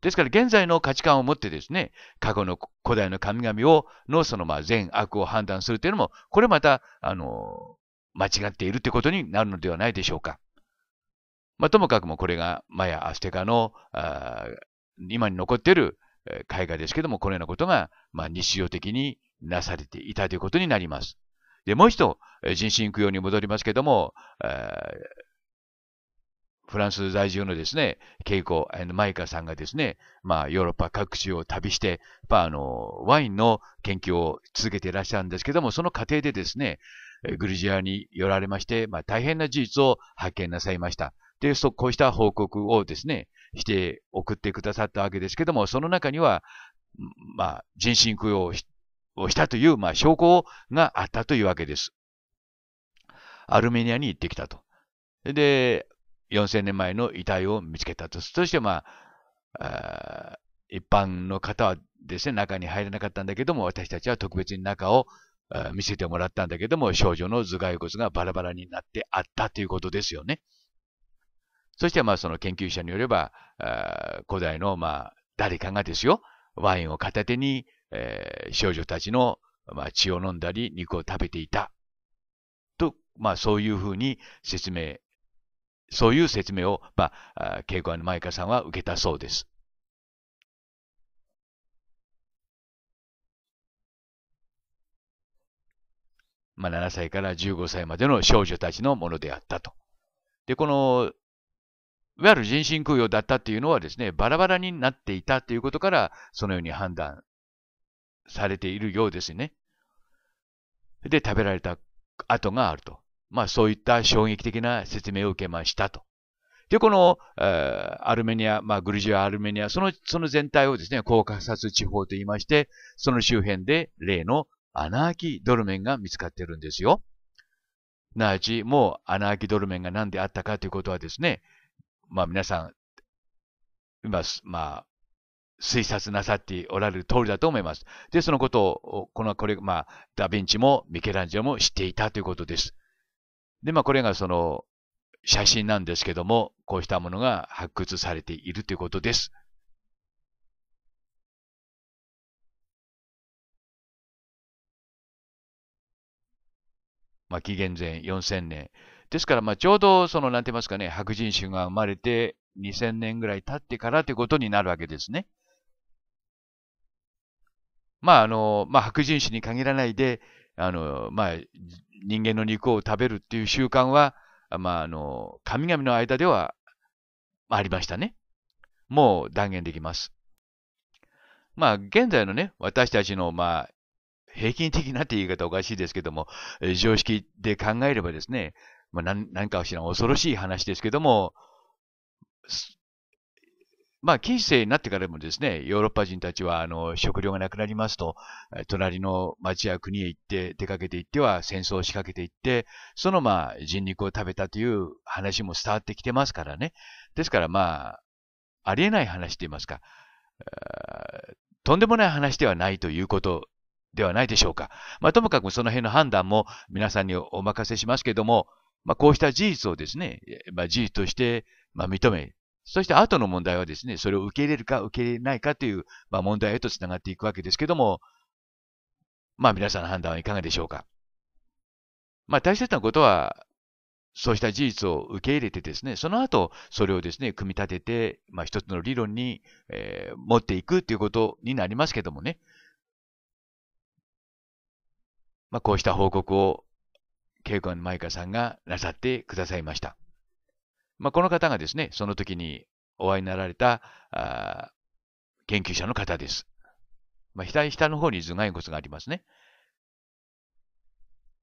ですから現在の価値観を持ってですね、過去の古代の神々をのそのまあ善悪を判断するというのも、これまた、あの、間違っているということになるのではないでしょうか。まあ、ともかくもこれがマヤ・アステカのあ今に残っている絵画ですけども、このようなことが、まあ、日常的になされていたということになります。で、もう一度、人身供養に戻りますけども、フランス在住のですね、ケイコ、マイカさんがですね、まあ、ヨーロッパ各地を旅して、まあ、あの、ワインの研究を続けていらっしゃるんですけども、その過程でですね、グルジアに寄られまして、まあ、大変な事実を発見なさいました。で、そ、こうした報告をですね、して送ってくださったわけですけども、その中には、まあ、人身供養をしたという、まあ、証拠があったというわけです。アルメニアに行ってきたと。で、4000年前の遺体を見つけたと。そして、まあ、一般の方はですね、中に入れなかったんだけども、私たちは特別に中を見せてもらったんだけども、少女の頭蓋骨がバラバラになってあったということですよね。そして、まあ、その研究者によれば、古代の、まあ、誰かがですよ、ワインを片手に、えー、少女たちの、まあ、血を飲んだり、肉を食べていた。と、まあ、そういうふうに説明そういう説明を、まあ、稽古の舞香さんは受けたそうです。まあ、7歳から15歳までの少女たちのものであったと。で、この、いわゆる人身供養だったっていうのはですね、バラバラになっていたということから、そのように判断されているようですね。で、食べられた跡があると。まあそういった衝撃的な説明を受けましたと。で、この、えー、アルメニア、まあ、グルジア、アルメニア、その、その全体をですね、コーカサス地方と言いまして、その周辺で例のアナーキドルメンが見つかってるんですよ。なあち、もうアナーキドルメンが何であったかということはですね、まあ皆さん、今、まあ、推察なさっておられる通りだと思います。で、そのことを、この、これ、まあ、ダヴィンチもミケランジェロも知っていたということです。で、まあ、これがその、写真なんですけども、こうしたものが発掘されているということです。まあ、紀元前4000年。ですから、まあ、ちょうど、その、なんて言いますかね、白人種が生まれて2000年ぐらい経ってからということになるわけですね。まあ、あの、まあ、白人種に限らないで、あの、まあ、人間の肉を食べるっていう習慣は、まあ、あの、神々の間ではありましたね。もう断言できます。まあ、現在のね、私たちの、まあ、平均的なって言い方おかしいですけども、常識で考えればですね、まあ、何から恐ろしい話ですけども、まあ、近世になってからもですね、ヨーロッパ人たちは、あの、食料がなくなりますと、隣の町や国へ行って、出かけていっては戦争を仕掛けていって、その、まあ、人肉を食べたという話も伝わってきてますからね。ですから、まあ、ありえない話と言いますか、とんでもない話ではないということではないでしょうか。まあ、ともかくその辺の判断も皆さんにお任せしますけども、まあ、こうした事実をですね、まあ、事実として、まあ、認め、そして後の問題はですね、それを受け入れるか受け入れないかという、まあ、問題へと繋がっていくわけですけども、まあ皆さんの判断はいかがでしょうか。まあ大切なことは、そうした事実を受け入れてですね、その後、それをですね、組み立てて、まあ一つの理論に、えー、持っていくということになりますけどもね。まあこうした報告を、稽古の舞香さんがなさってくださいました。まあ、この方がですね、その時にお会いになられたあ研究者の方です。まあ、左下の方に頭蓋骨がありますね。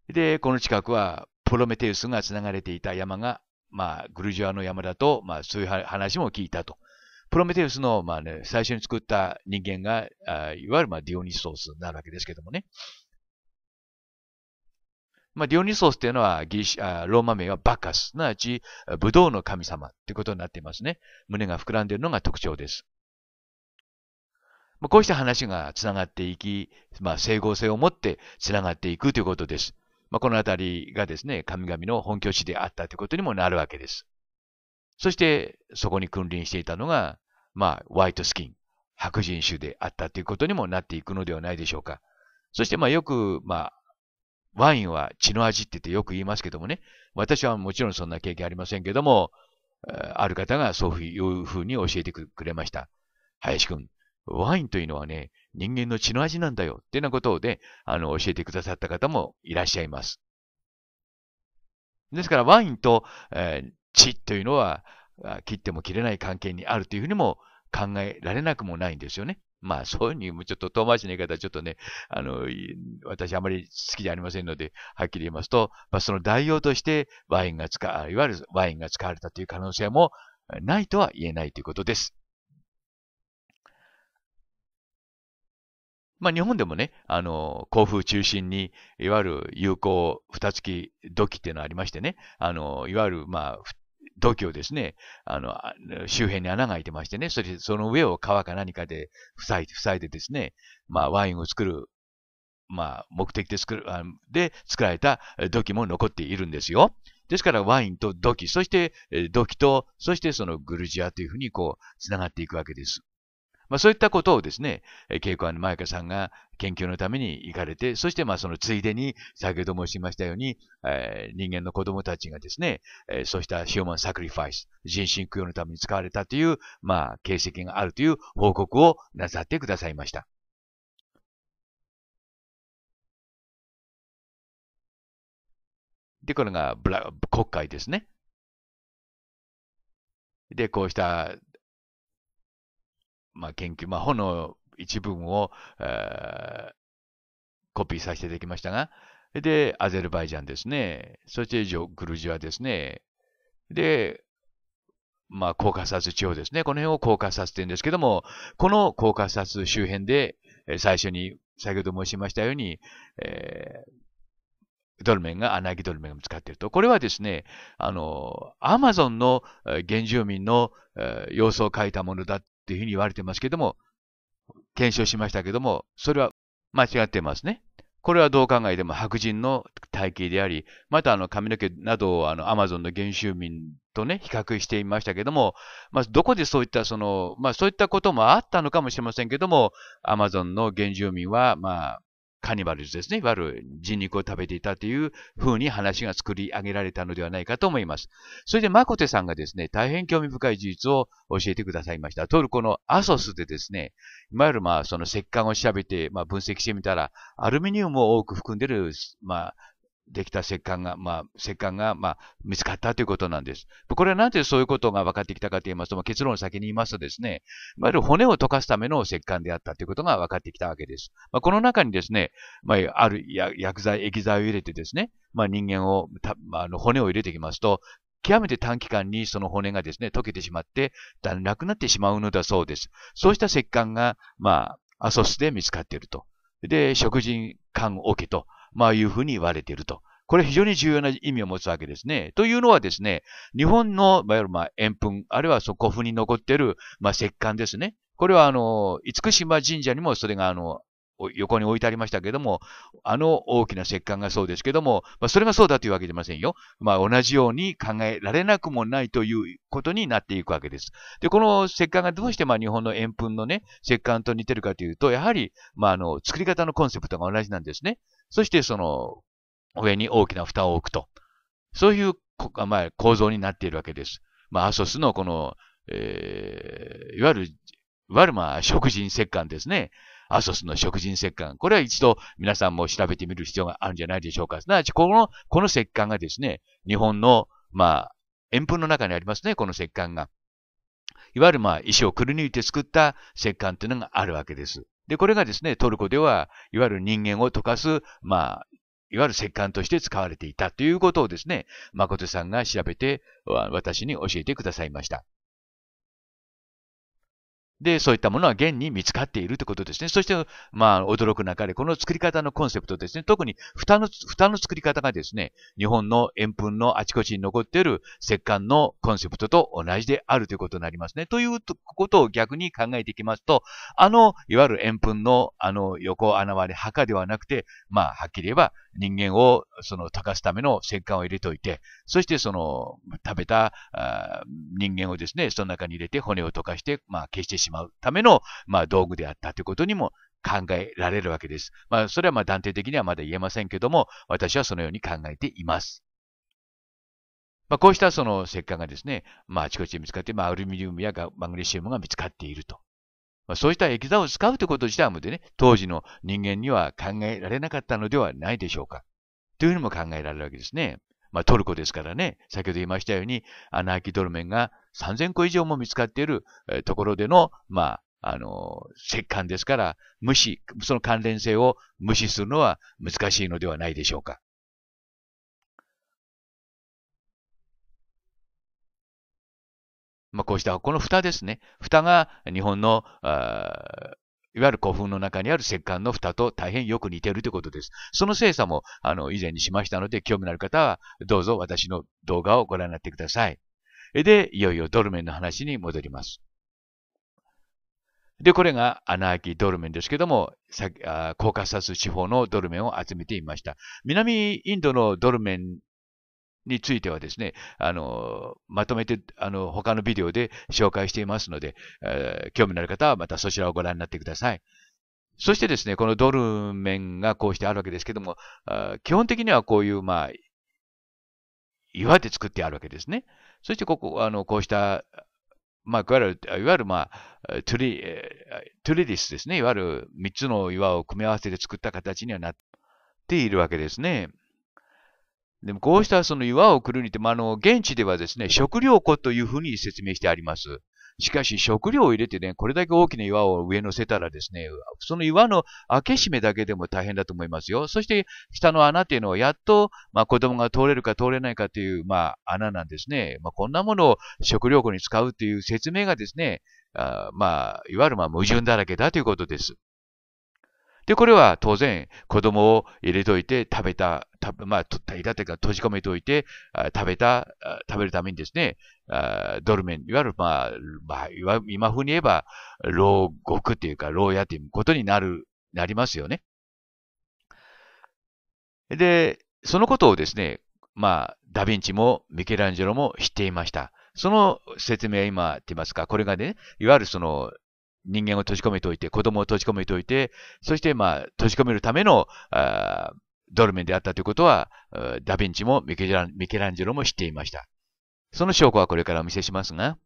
で、この近くはプロメテウスがつながれていた山が、まあ、グルジアの山だと、まあ、そういう話も聞いたと。プロメテウスの、まあね、最初に作った人間が、あいわゆる、まあ、ディオニソースになるわけですけどもね。まあ、ディオニソスっていうのはギリシあローマ名はバカス、すなわち、ブドウの神様ってことになっていますね。胸が膨らんでいるのが特徴です。まあ、こうした話がつながっていき、まあ、整合性を持ってつながっていくということです。まあ、このあたりがですね、神々の本拠地であったということにもなるわけです。そして、そこに君臨していたのが、まあ、ホワイトスキン、白人種であったということにもなっていくのではないでしょうか。そして、まあ、よく、まワインは血の味って言ってよく言いますけどもね、私はもちろんそんな経験ありませんけども、ある方がそういうふうに教えてくれました。林くん、ワインというのはね、人間の血の味なんだよっていうようなことをね、あの、教えてくださった方もいらっしゃいます。ですからワインと、えー、血というのは、切っても切れない関係にあるというふうにも考えられなくもないんですよね。まあ、そういうにもちょっと遠回しの言い方はちょっとね、あの、私あまり好きじゃありませんので、はっきり言いますと、まあ、その代用としてワインが使、いわゆるワインが使われたという可能性もないとは言えないということです。まあ、日本でもね、あの、甲府中心に、いわゆる有効蓋付き土器っていうのがありましてね、あの、いわゆる、まあ、土器をですね、あの、周辺に穴が開いてましてね、そしてその上を川か何かで塞いで、塞いでですね、まあワインを作る、まあ目的で作る、で作られた土器も残っているんですよ。ですからワインと土器、そして土器と、そしてそのグルジアというふうにこう、繋がっていくわけです。まあ、そういったことをですね、稽古の前川さんが研究のために行かれて、そしてまあそのついでに、先ほど申しましたように、えー、人間の子供たちがですね、えー、そうしたヒューマンサクリファイス、人身供養のために使われたという、まあ、形跡があるという報告をなさってくださいました。で、これがブラ国会ですね。で、こうしたまあ、研究、まあ、本の一文を、えー、コピーさせていただきましたが、で、アゼルバイジャンですね。そしてグルジアですね。で、まあ、コーカサス地方ですね。この辺をコーカサスって言うんですけども、このコーカサス周辺で、最初に、先ほど申しましたように、えー、ドルメンが、穴ナギドルメンが見つかっていると。これはですね、あの、アマゾンの原住民の様子を書いたものだっていうふうに言われてますけども、検証しましたけども、それは間違ってますね。これはどう考えても白人の体型であり、またあの髪の毛などをあのアマゾンの原住民とね、比較していましたけども、まあ、どこでそういったその、まあ、そういったこともあったのかもしれませんけども、アマゾンの原住民は、まあ、カニバルズですね。いわゆる人肉を食べていたという風に話が作り上げられたのではないかと思います。それでマコテさんがですね、大変興味深い事実を教えてくださいました。トルコのアソスでですね、いわゆるまあその石棺を調べて、まあ、分析してみたら、アルミニウムを多く含んでいる、まあ、できた石棺が、まあ、石棺が、まあ、見つかったということなんです。これはなぜそういうことが分かってきたかと言いますと、まあ、結論を先に言いますとですね、いわゆる骨を溶かすための石棺であったということが分かってきたわけです。まあ、この中にですね、まあ、ある薬剤、液剤を入れてですね、まあ、人間を、まあ、あの骨を入れていきますと、極めて短期間にその骨がですね、溶けてしまって、だんなくなってしまうのだそうです。そうした石棺が、まあ、アソスで見つかっていると。で、食人棺桶とまあいうふうに言われていると。これ非常に重要な意味を持つわけですね。というのはですね、日本の、まあ、まあ、円墳、あるいはそ古墳に残っている、まあ、石棺ですね。これは、あの、厳島神社にもそれが、あの、横に置いてありましたけども、あの大きな石棺がそうですけども、まあ、それがそうだというわけじゃませんよ。まあ、同じように考えられなくもないということになっていくわけです。で、この石棺がどうしてまあ日本の円墳のね、石棺と似てるかというと、やはり、まあ、あの、作り方のコンセプトが同じなんですね。そしてその上に大きな蓋を置くと。そういう、まあ、構造になっているわけです。まあ、アソスのこの、えー、いわゆる、いわゆるまあ、食人石棺ですね。アソスの食人石棺。これは一度皆さんも調べてみる必要があるんじゃないでしょうか。すなわち、この、この石棺がですね、日本の、まあ、円墳の中にありますね、この石棺が。いわゆるまあ、石をくり抜いて作った石棺というのがあるわけです。で、これがですね、トルコでは、いわゆる人間を溶かす、まあ、いわゆる石棺として使われていたということをですね、誠さんが調べて、私に教えてくださいました。で、そういったものは現に見つかっているということですね。そして、まあ、驚く中で、この作り方のコンセプトですね。特に、蓋の、蓋の作り方がですね、日本の円墳のあちこちに残っている石棺のコンセプトと同じであるということになりますね。ということを逆に考えていきますと、あの、いわゆる円墳の、あの、横穴割れ墓ではなくて、まあ、はっきり言えば、人間をその溶かすための石棺を入れておいて、そしてその食べた人間をですね、その中に入れて骨を溶かして、まあ、消してしまうための、まあ、道具であったということにも考えられるわけです。まあ、それはまあ断定的にはまだ言えませんけども、私はそのように考えています。まあ、こうしたその石棺がですね、まあ、あちこちで見つかって、まあ、アルミニウムやマグネシウムが見つかっていると。まあ、そうした液座を使うということ自体もでね、当時の人間には考えられなかったのではないでしょうか。というのも考えられるわけですね。まあ、トルコですからね、先ほど言いましたように、アナーキドルメンが3000個以上も見つかっている、ところでの、まあ、あの、石棺ですから、無視、その関連性を無視するのは難しいのではないでしょうか。まあ、こうしたこの蓋ですね。蓋が日本の、いわゆる古墳の中にある石棺の蓋と大変よく似ているということです。その精査も、あの、以前にしましたので、興味のある方は、どうぞ私の動画をご覧になってください。で、いよいよドルメンの話に戻ります。で、これが穴開きドルメンですけども、コーカサス地方のドルメンを集めていました。南インドのドルメンについてはですね、あの、まとめて、あの、他のビデオで紹介していますので、えー、興味のある方はまたそちらをご覧になってください。そしてですね、このドル面がこうしてあるわけですけども、基本的にはこういう、まあ、岩で作ってあるわけですね。そしてここ、あの、こうした、まあ、いわゆる、いわゆる、まあ、トゥリ、トゥリスですね。いわゆる3つの岩を組み合わせて作った形にはなっているわけですね。でもこうしたその岩をくるにて、まあ、の、現地ではですね、食料庫というふうに説明してあります。しかし食料を入れてね、これだけ大きな岩を上乗せたらですね、その岩の開け閉めだけでも大変だと思いますよ。そして下の穴っていうのはやっと、まあ、子供が通れるか通れないかという、まあ、穴なんですね。まあ、こんなものを食料庫に使うという説明がですね、あまあ、いわゆるまあ矛盾だらけだということです。で、これは当然、子供を入れといて食べた、食まあ、炊いたというか閉じ込めておいて、食べた、食べるためにですね、ドルメン、いわゆる、まあ、まあ、今風に言えば、牢獄というか、牢屋ということになる、なりますよね。で、そのことをですね、まあ、ダヴィンチもミケランジェロも知っていました。その説明今って言いますか、これがね、いわゆるその人間を閉じ込めておいて、子供を閉じ込めておいて、そして、まあ、閉じ込めるための、あドルメンであったということは、ダヴィンチもミケランジェロも知っていました。その証拠はこれからお見せしますが、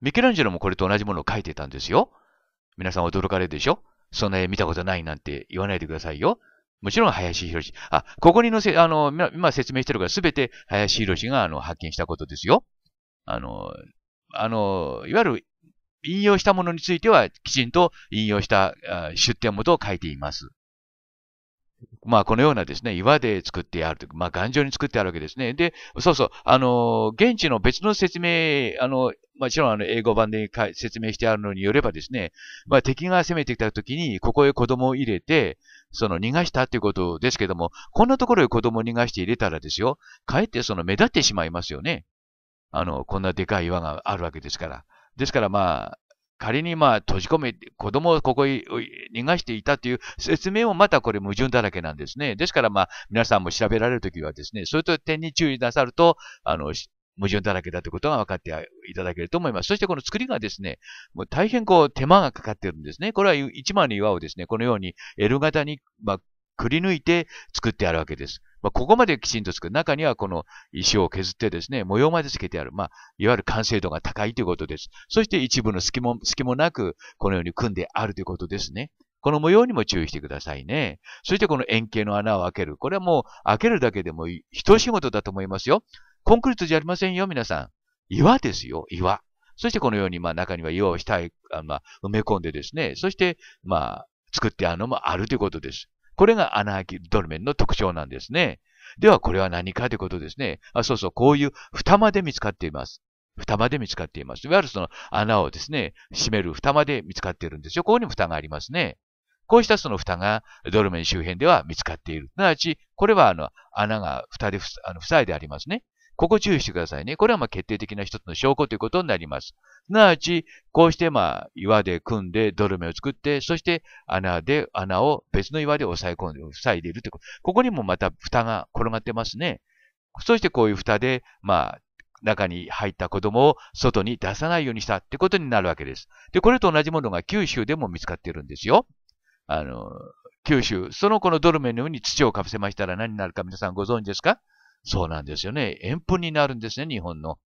ミケランジェロもこれと同じものを書いてたんですよ。皆さん驚かれるでしょそんな絵見たことないなんて言わないでくださいよ。もちろん林博士。あ、ここに載せ、あの、今説明してるからすべて林博士があの発見したことですよ。あの、あの、いわゆる引用したものについては、きちんと引用した出典元を書いています。まあ、このようなですね、岩で作ってあるという、まあ、頑丈に作ってあるわけですね。で、そうそう、あの、現地の別の説明、あの、もちろん、あの、英語版で説明してあるのによればですね、まあ、敵が攻めてきた時に、ここへ子供を入れて、その、逃がしたということですけども、こんなところへ子供を逃がして入れたらですよ、かえってその、目立ってしまいますよね。あの、こんなでかい岩があるわけですから。ですからまあ、仮にまあ閉じ込め、子供をここに逃がしていたという説明もまたこれ矛盾だらけなんですね。ですからまあ皆さんも調べられるときはですね、そういた点に注意なさると、あの、矛盾だらけだということが分かっていただけると思います。そしてこの作りがですね、もう大変こう手間がかかっているんですね。これは一枚の岩をですね、このように L 型に、まあ、くり抜いて作ってあるわけです。まあ、ここまできちんと作る。中にはこの石を削ってですね、模様までつけてある。まあ、いわゆる完成度が高いということです。そして一部の隙も、隙もなく、このように組んであるということですね。この模様にも注意してくださいね。そしてこの円形の穴を開ける。これはもう開けるだけでも一仕事だと思いますよ。コンクリートじゃありませんよ、皆さん。岩ですよ、岩。そしてこのように、まあ中には岩をしたい、あまあ、埋め込んでですね、そして、まあ、作ってあるのもあるということです。これが穴あきドルメンの特徴なんですね。では、これは何かということですね。あ、そうそう、こういう蓋まで見つかっています。蓋まで見つかっています。いわゆるその穴をですね、閉める蓋まで見つかっているんですよ。ここに蓋がありますね。こうしたその蓋がドルメン周辺では見つかっている。すなわち、これはあの穴が蓋であの塞いでありますね。ここ注意してくださいね。これはま決定的な一つの証拠ということになります。すなわち、こうしてまあ岩で組んで泥目を作って、そして穴で、穴を別の岩で押さえ込んで、塞いでいるということ。ここにもまた蓋が転がってますね。そしてこういう蓋で、まあ、中に入った子供を外に出さないようにしたってことになるわけです。で、これと同じものが九州でも見つかっているんですよ。あの、九州、その子のドルメのうに土をかぶせましたら何になるか皆さんご存知ですかそうなんですよね。円墳になるんですね、日本の。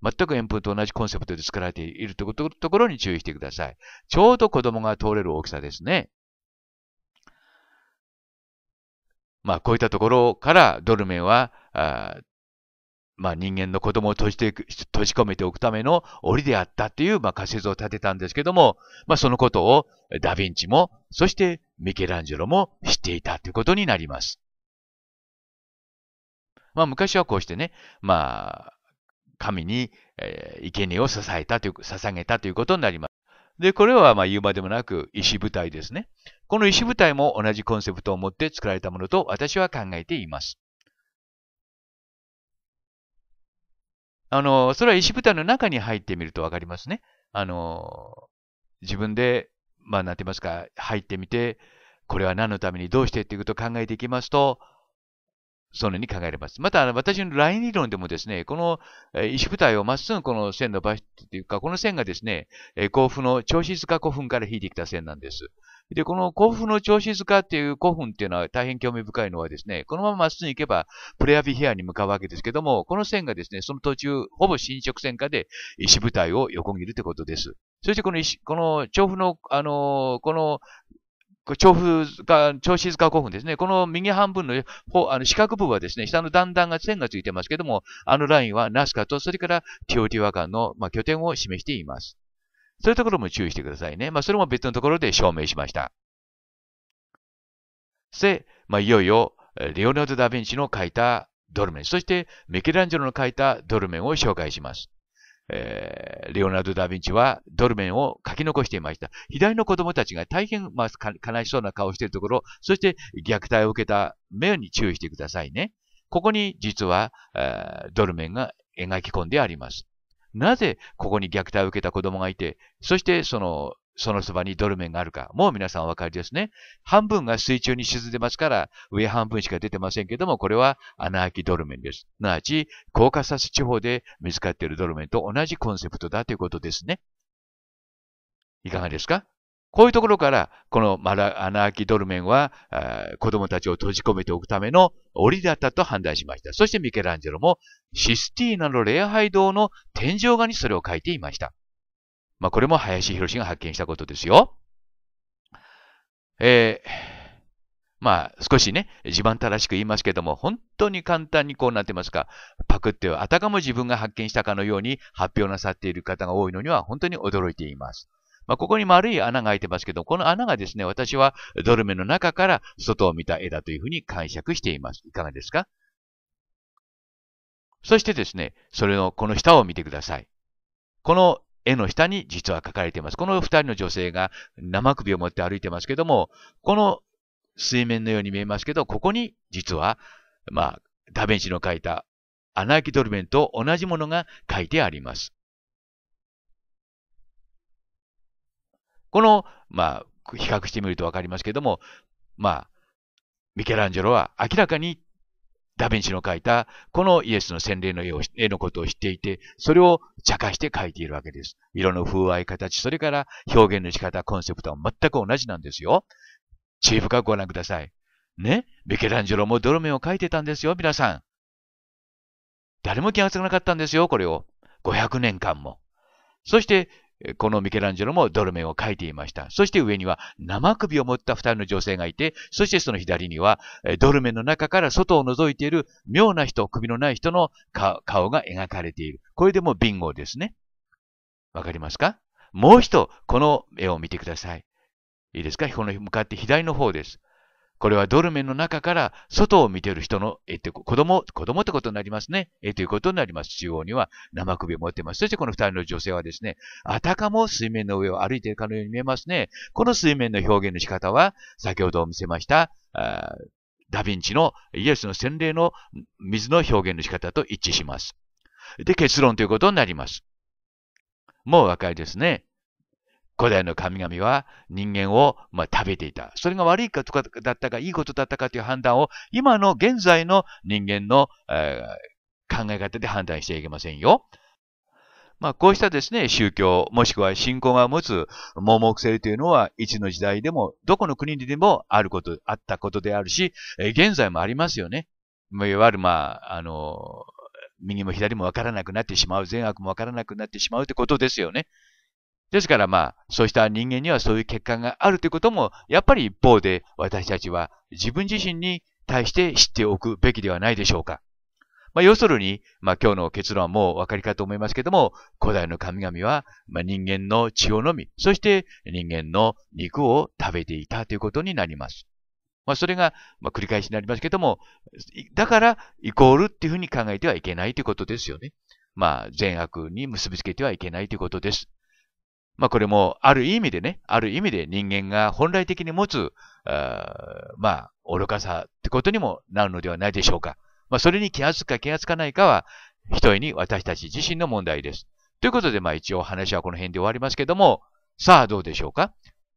全く円墳と同じコンセプトで作られているというところに注意してください。ちょうど子供が通れる大きさですね。まあ、こういったところからドルメンは、あまあ、人間の子供を閉じていく、閉じ込めておくための檻であったという、まあ、仮説を立てたんですけども、まあ、そのことをダヴィンチも、そしてミケランジェロも知っていたということになります。まあ昔はこうしてね、まあ、神に、えー、生贄を支えたという、捧げたということになります。で、これはまあ言うまでもなく石舞台ですね。この石舞台も同じコンセプトを持って作られたものと私は考えています。あの、それは石舞台の中に入ってみるとわかりますね。あの、自分で、まあ、なんて言いますか、入ってみて、これは何のためにどうしてっていうことを考えていきますと、そのように考えられます。また、私のライン理論でもですね、この、石舞台をまっすぐこの線伸ばしてというか、この線がですね、甲府の調子塚古墳から引いてきた線なんです。で、この甲府の調子塚っていう古墳っていうのは大変興味深いのはですね、このまままっすぐ行けばプレアビヘアに向かうわけですけども、この線がですね、その途中、ほぼ新直線下で石舞台を横切るということです。そしてこの石、この調布の、あのこの調布が、調子塚古墳ですね。この右半分のあの四角部はですね、下の段々が線がついてますけども、あのラインはナスカと、それからティオティワンの、まあ、拠点を示しています。そういうところも注意してくださいね。まあ、それも別のところで証明しました。そして、まあ、いよいよ、レオナルド・ダ・ヴィンチの書いたドルメン、そしてミケランジェロの書いたドルメンを紹介します。えー、レオナルド・ダ・ヴィンチはドルメンを書き残していました。左の子供たちが大変、まあ、悲しそうな顔をしているところ、そして虐待を受けた目に注意してくださいね。ここに実は、えー、ドルメンが描き込んであります。なぜここに虐待を受けた子供がいて、そしてそのそのそばにドルメンがあるか、もう皆さんお分かりですね。半分が水中に沈んでますから、上半分しか出てませんけども、これは穴あきドルメンです。すなわち、コーカサス地方で見つかっているドルメンと同じコンセプトだということですね。いかがですかこういうところから、この穴あきドルメンは、子供たちを閉じ込めておくための檻だったと判断しました。そしてミケランジェロも、システィーナの礼拝堂の天井画にそれを書いていました。まあ、これも林博士が発見したことですよ。えー、まあ、少しね、自慢正しく言いますけども、本当に簡単にこうなってますか、パクってはあたかも自分が発見したかのように発表なさっている方が多いのには本当に驚いています。まあ、ここに丸い穴が開いてますけど、この穴がですね、私はドルメの中から外を見た絵だというふうに解釈しています。いかがですかそしてですね、それの、この下を見てください。この絵の下に実は書かれています。この二人の女性が生首を持って歩いてますけども、この水面のように見えますけど、ここに実は、まあ、ダベンチの書いたアナーキドルメンと同じものが書いてあります。この、まあ、比較してみるとわかりますけども、まあ、ミケランジェロは明らかにダヴィンチの描いた、このイエスの洗礼の絵を、絵のことを知っていて、それを茶化して書いているわけです。色の風合い、形、それから表現の仕方、コンセプトは全く同じなんですよ。チーフかご覧ください。ね、ミケランジェロもドロメを描いてたんですよ、皆さん。誰も気がつかなかったんですよ、これを。500年間も。そして、このミケランジェロもドルメンを描いていました。そして上には生首を持った二人の女性がいて、そしてその左にはドルメンの中から外を覗いている妙な人、首のない人の顔が描かれている。これでもビンゴですね。わかりますかもう一度、この絵を見てください。いいですかこの向かって左の方です。これはドルメの中から外を見てる人の、えって、子供、子供ってことになりますね。えということになります。中央には生首を持ってます。そしてこの二人の女性はですね、あたかも水面の上を歩いているかのように見えますね。この水面の表現の仕方は、先ほど見せました、ダヴィンチのイエスの洗礼の水の表現の仕方と一致します。で、結論ということになります。もうお分かりですね。古代の神々は人間を、まあ、食べていた。それが悪いことだったか、いいことだったかという判断を、今の現在の人間の、えー、考え方で判断していけませんよ。まあ、こうしたですね、宗教、もしくは信仰が持つ盲目性というのは、いつの時代でも、どこの国でもあること、あったことであるし、えー、現在もありますよね。いわゆる、まあ、あの右も左もわからなくなってしまう、善悪もわからなくなってしまうってことですよね。ですからまあ、そうした人間にはそういう欠陥があるということも、やっぱり一方で私たちは自分自身に対して知っておくべきではないでしょうか。まあ、要するに、まあ、今日の結論はもうわかりかと思いますけども、古代の神々は、まあ、人間の血を飲み、そして人間の肉を食べていたということになります。まあ、それが、まあ、繰り返しになりますけども、だからイコールっていうふうに考えてはいけないということですよね。まあ、善悪に結びつけてはいけないということです。まあこれもある意味でね、ある意味で人間が本来的に持つ、あまあ愚かさってことにもなるのではないでしょうか。まあそれに気がつくか気がつかないかは、一えに私たち自身の問題です。ということでまあ一応話はこの辺で終わりますけども、さあどうでしょうか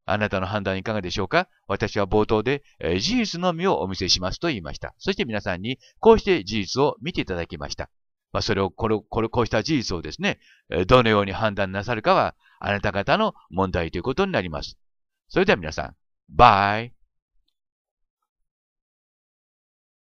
あなたの判断いかがでしょうか私は冒頭で、えー、事実のみをお見せしますと言いました。そして皆さんにこうして事実を見ていただきました。まあ、それをこれ、これ、こうした事実をですね、どのように判断なさるかは、あなた方の問題ということになります。それでは皆さん、バイ。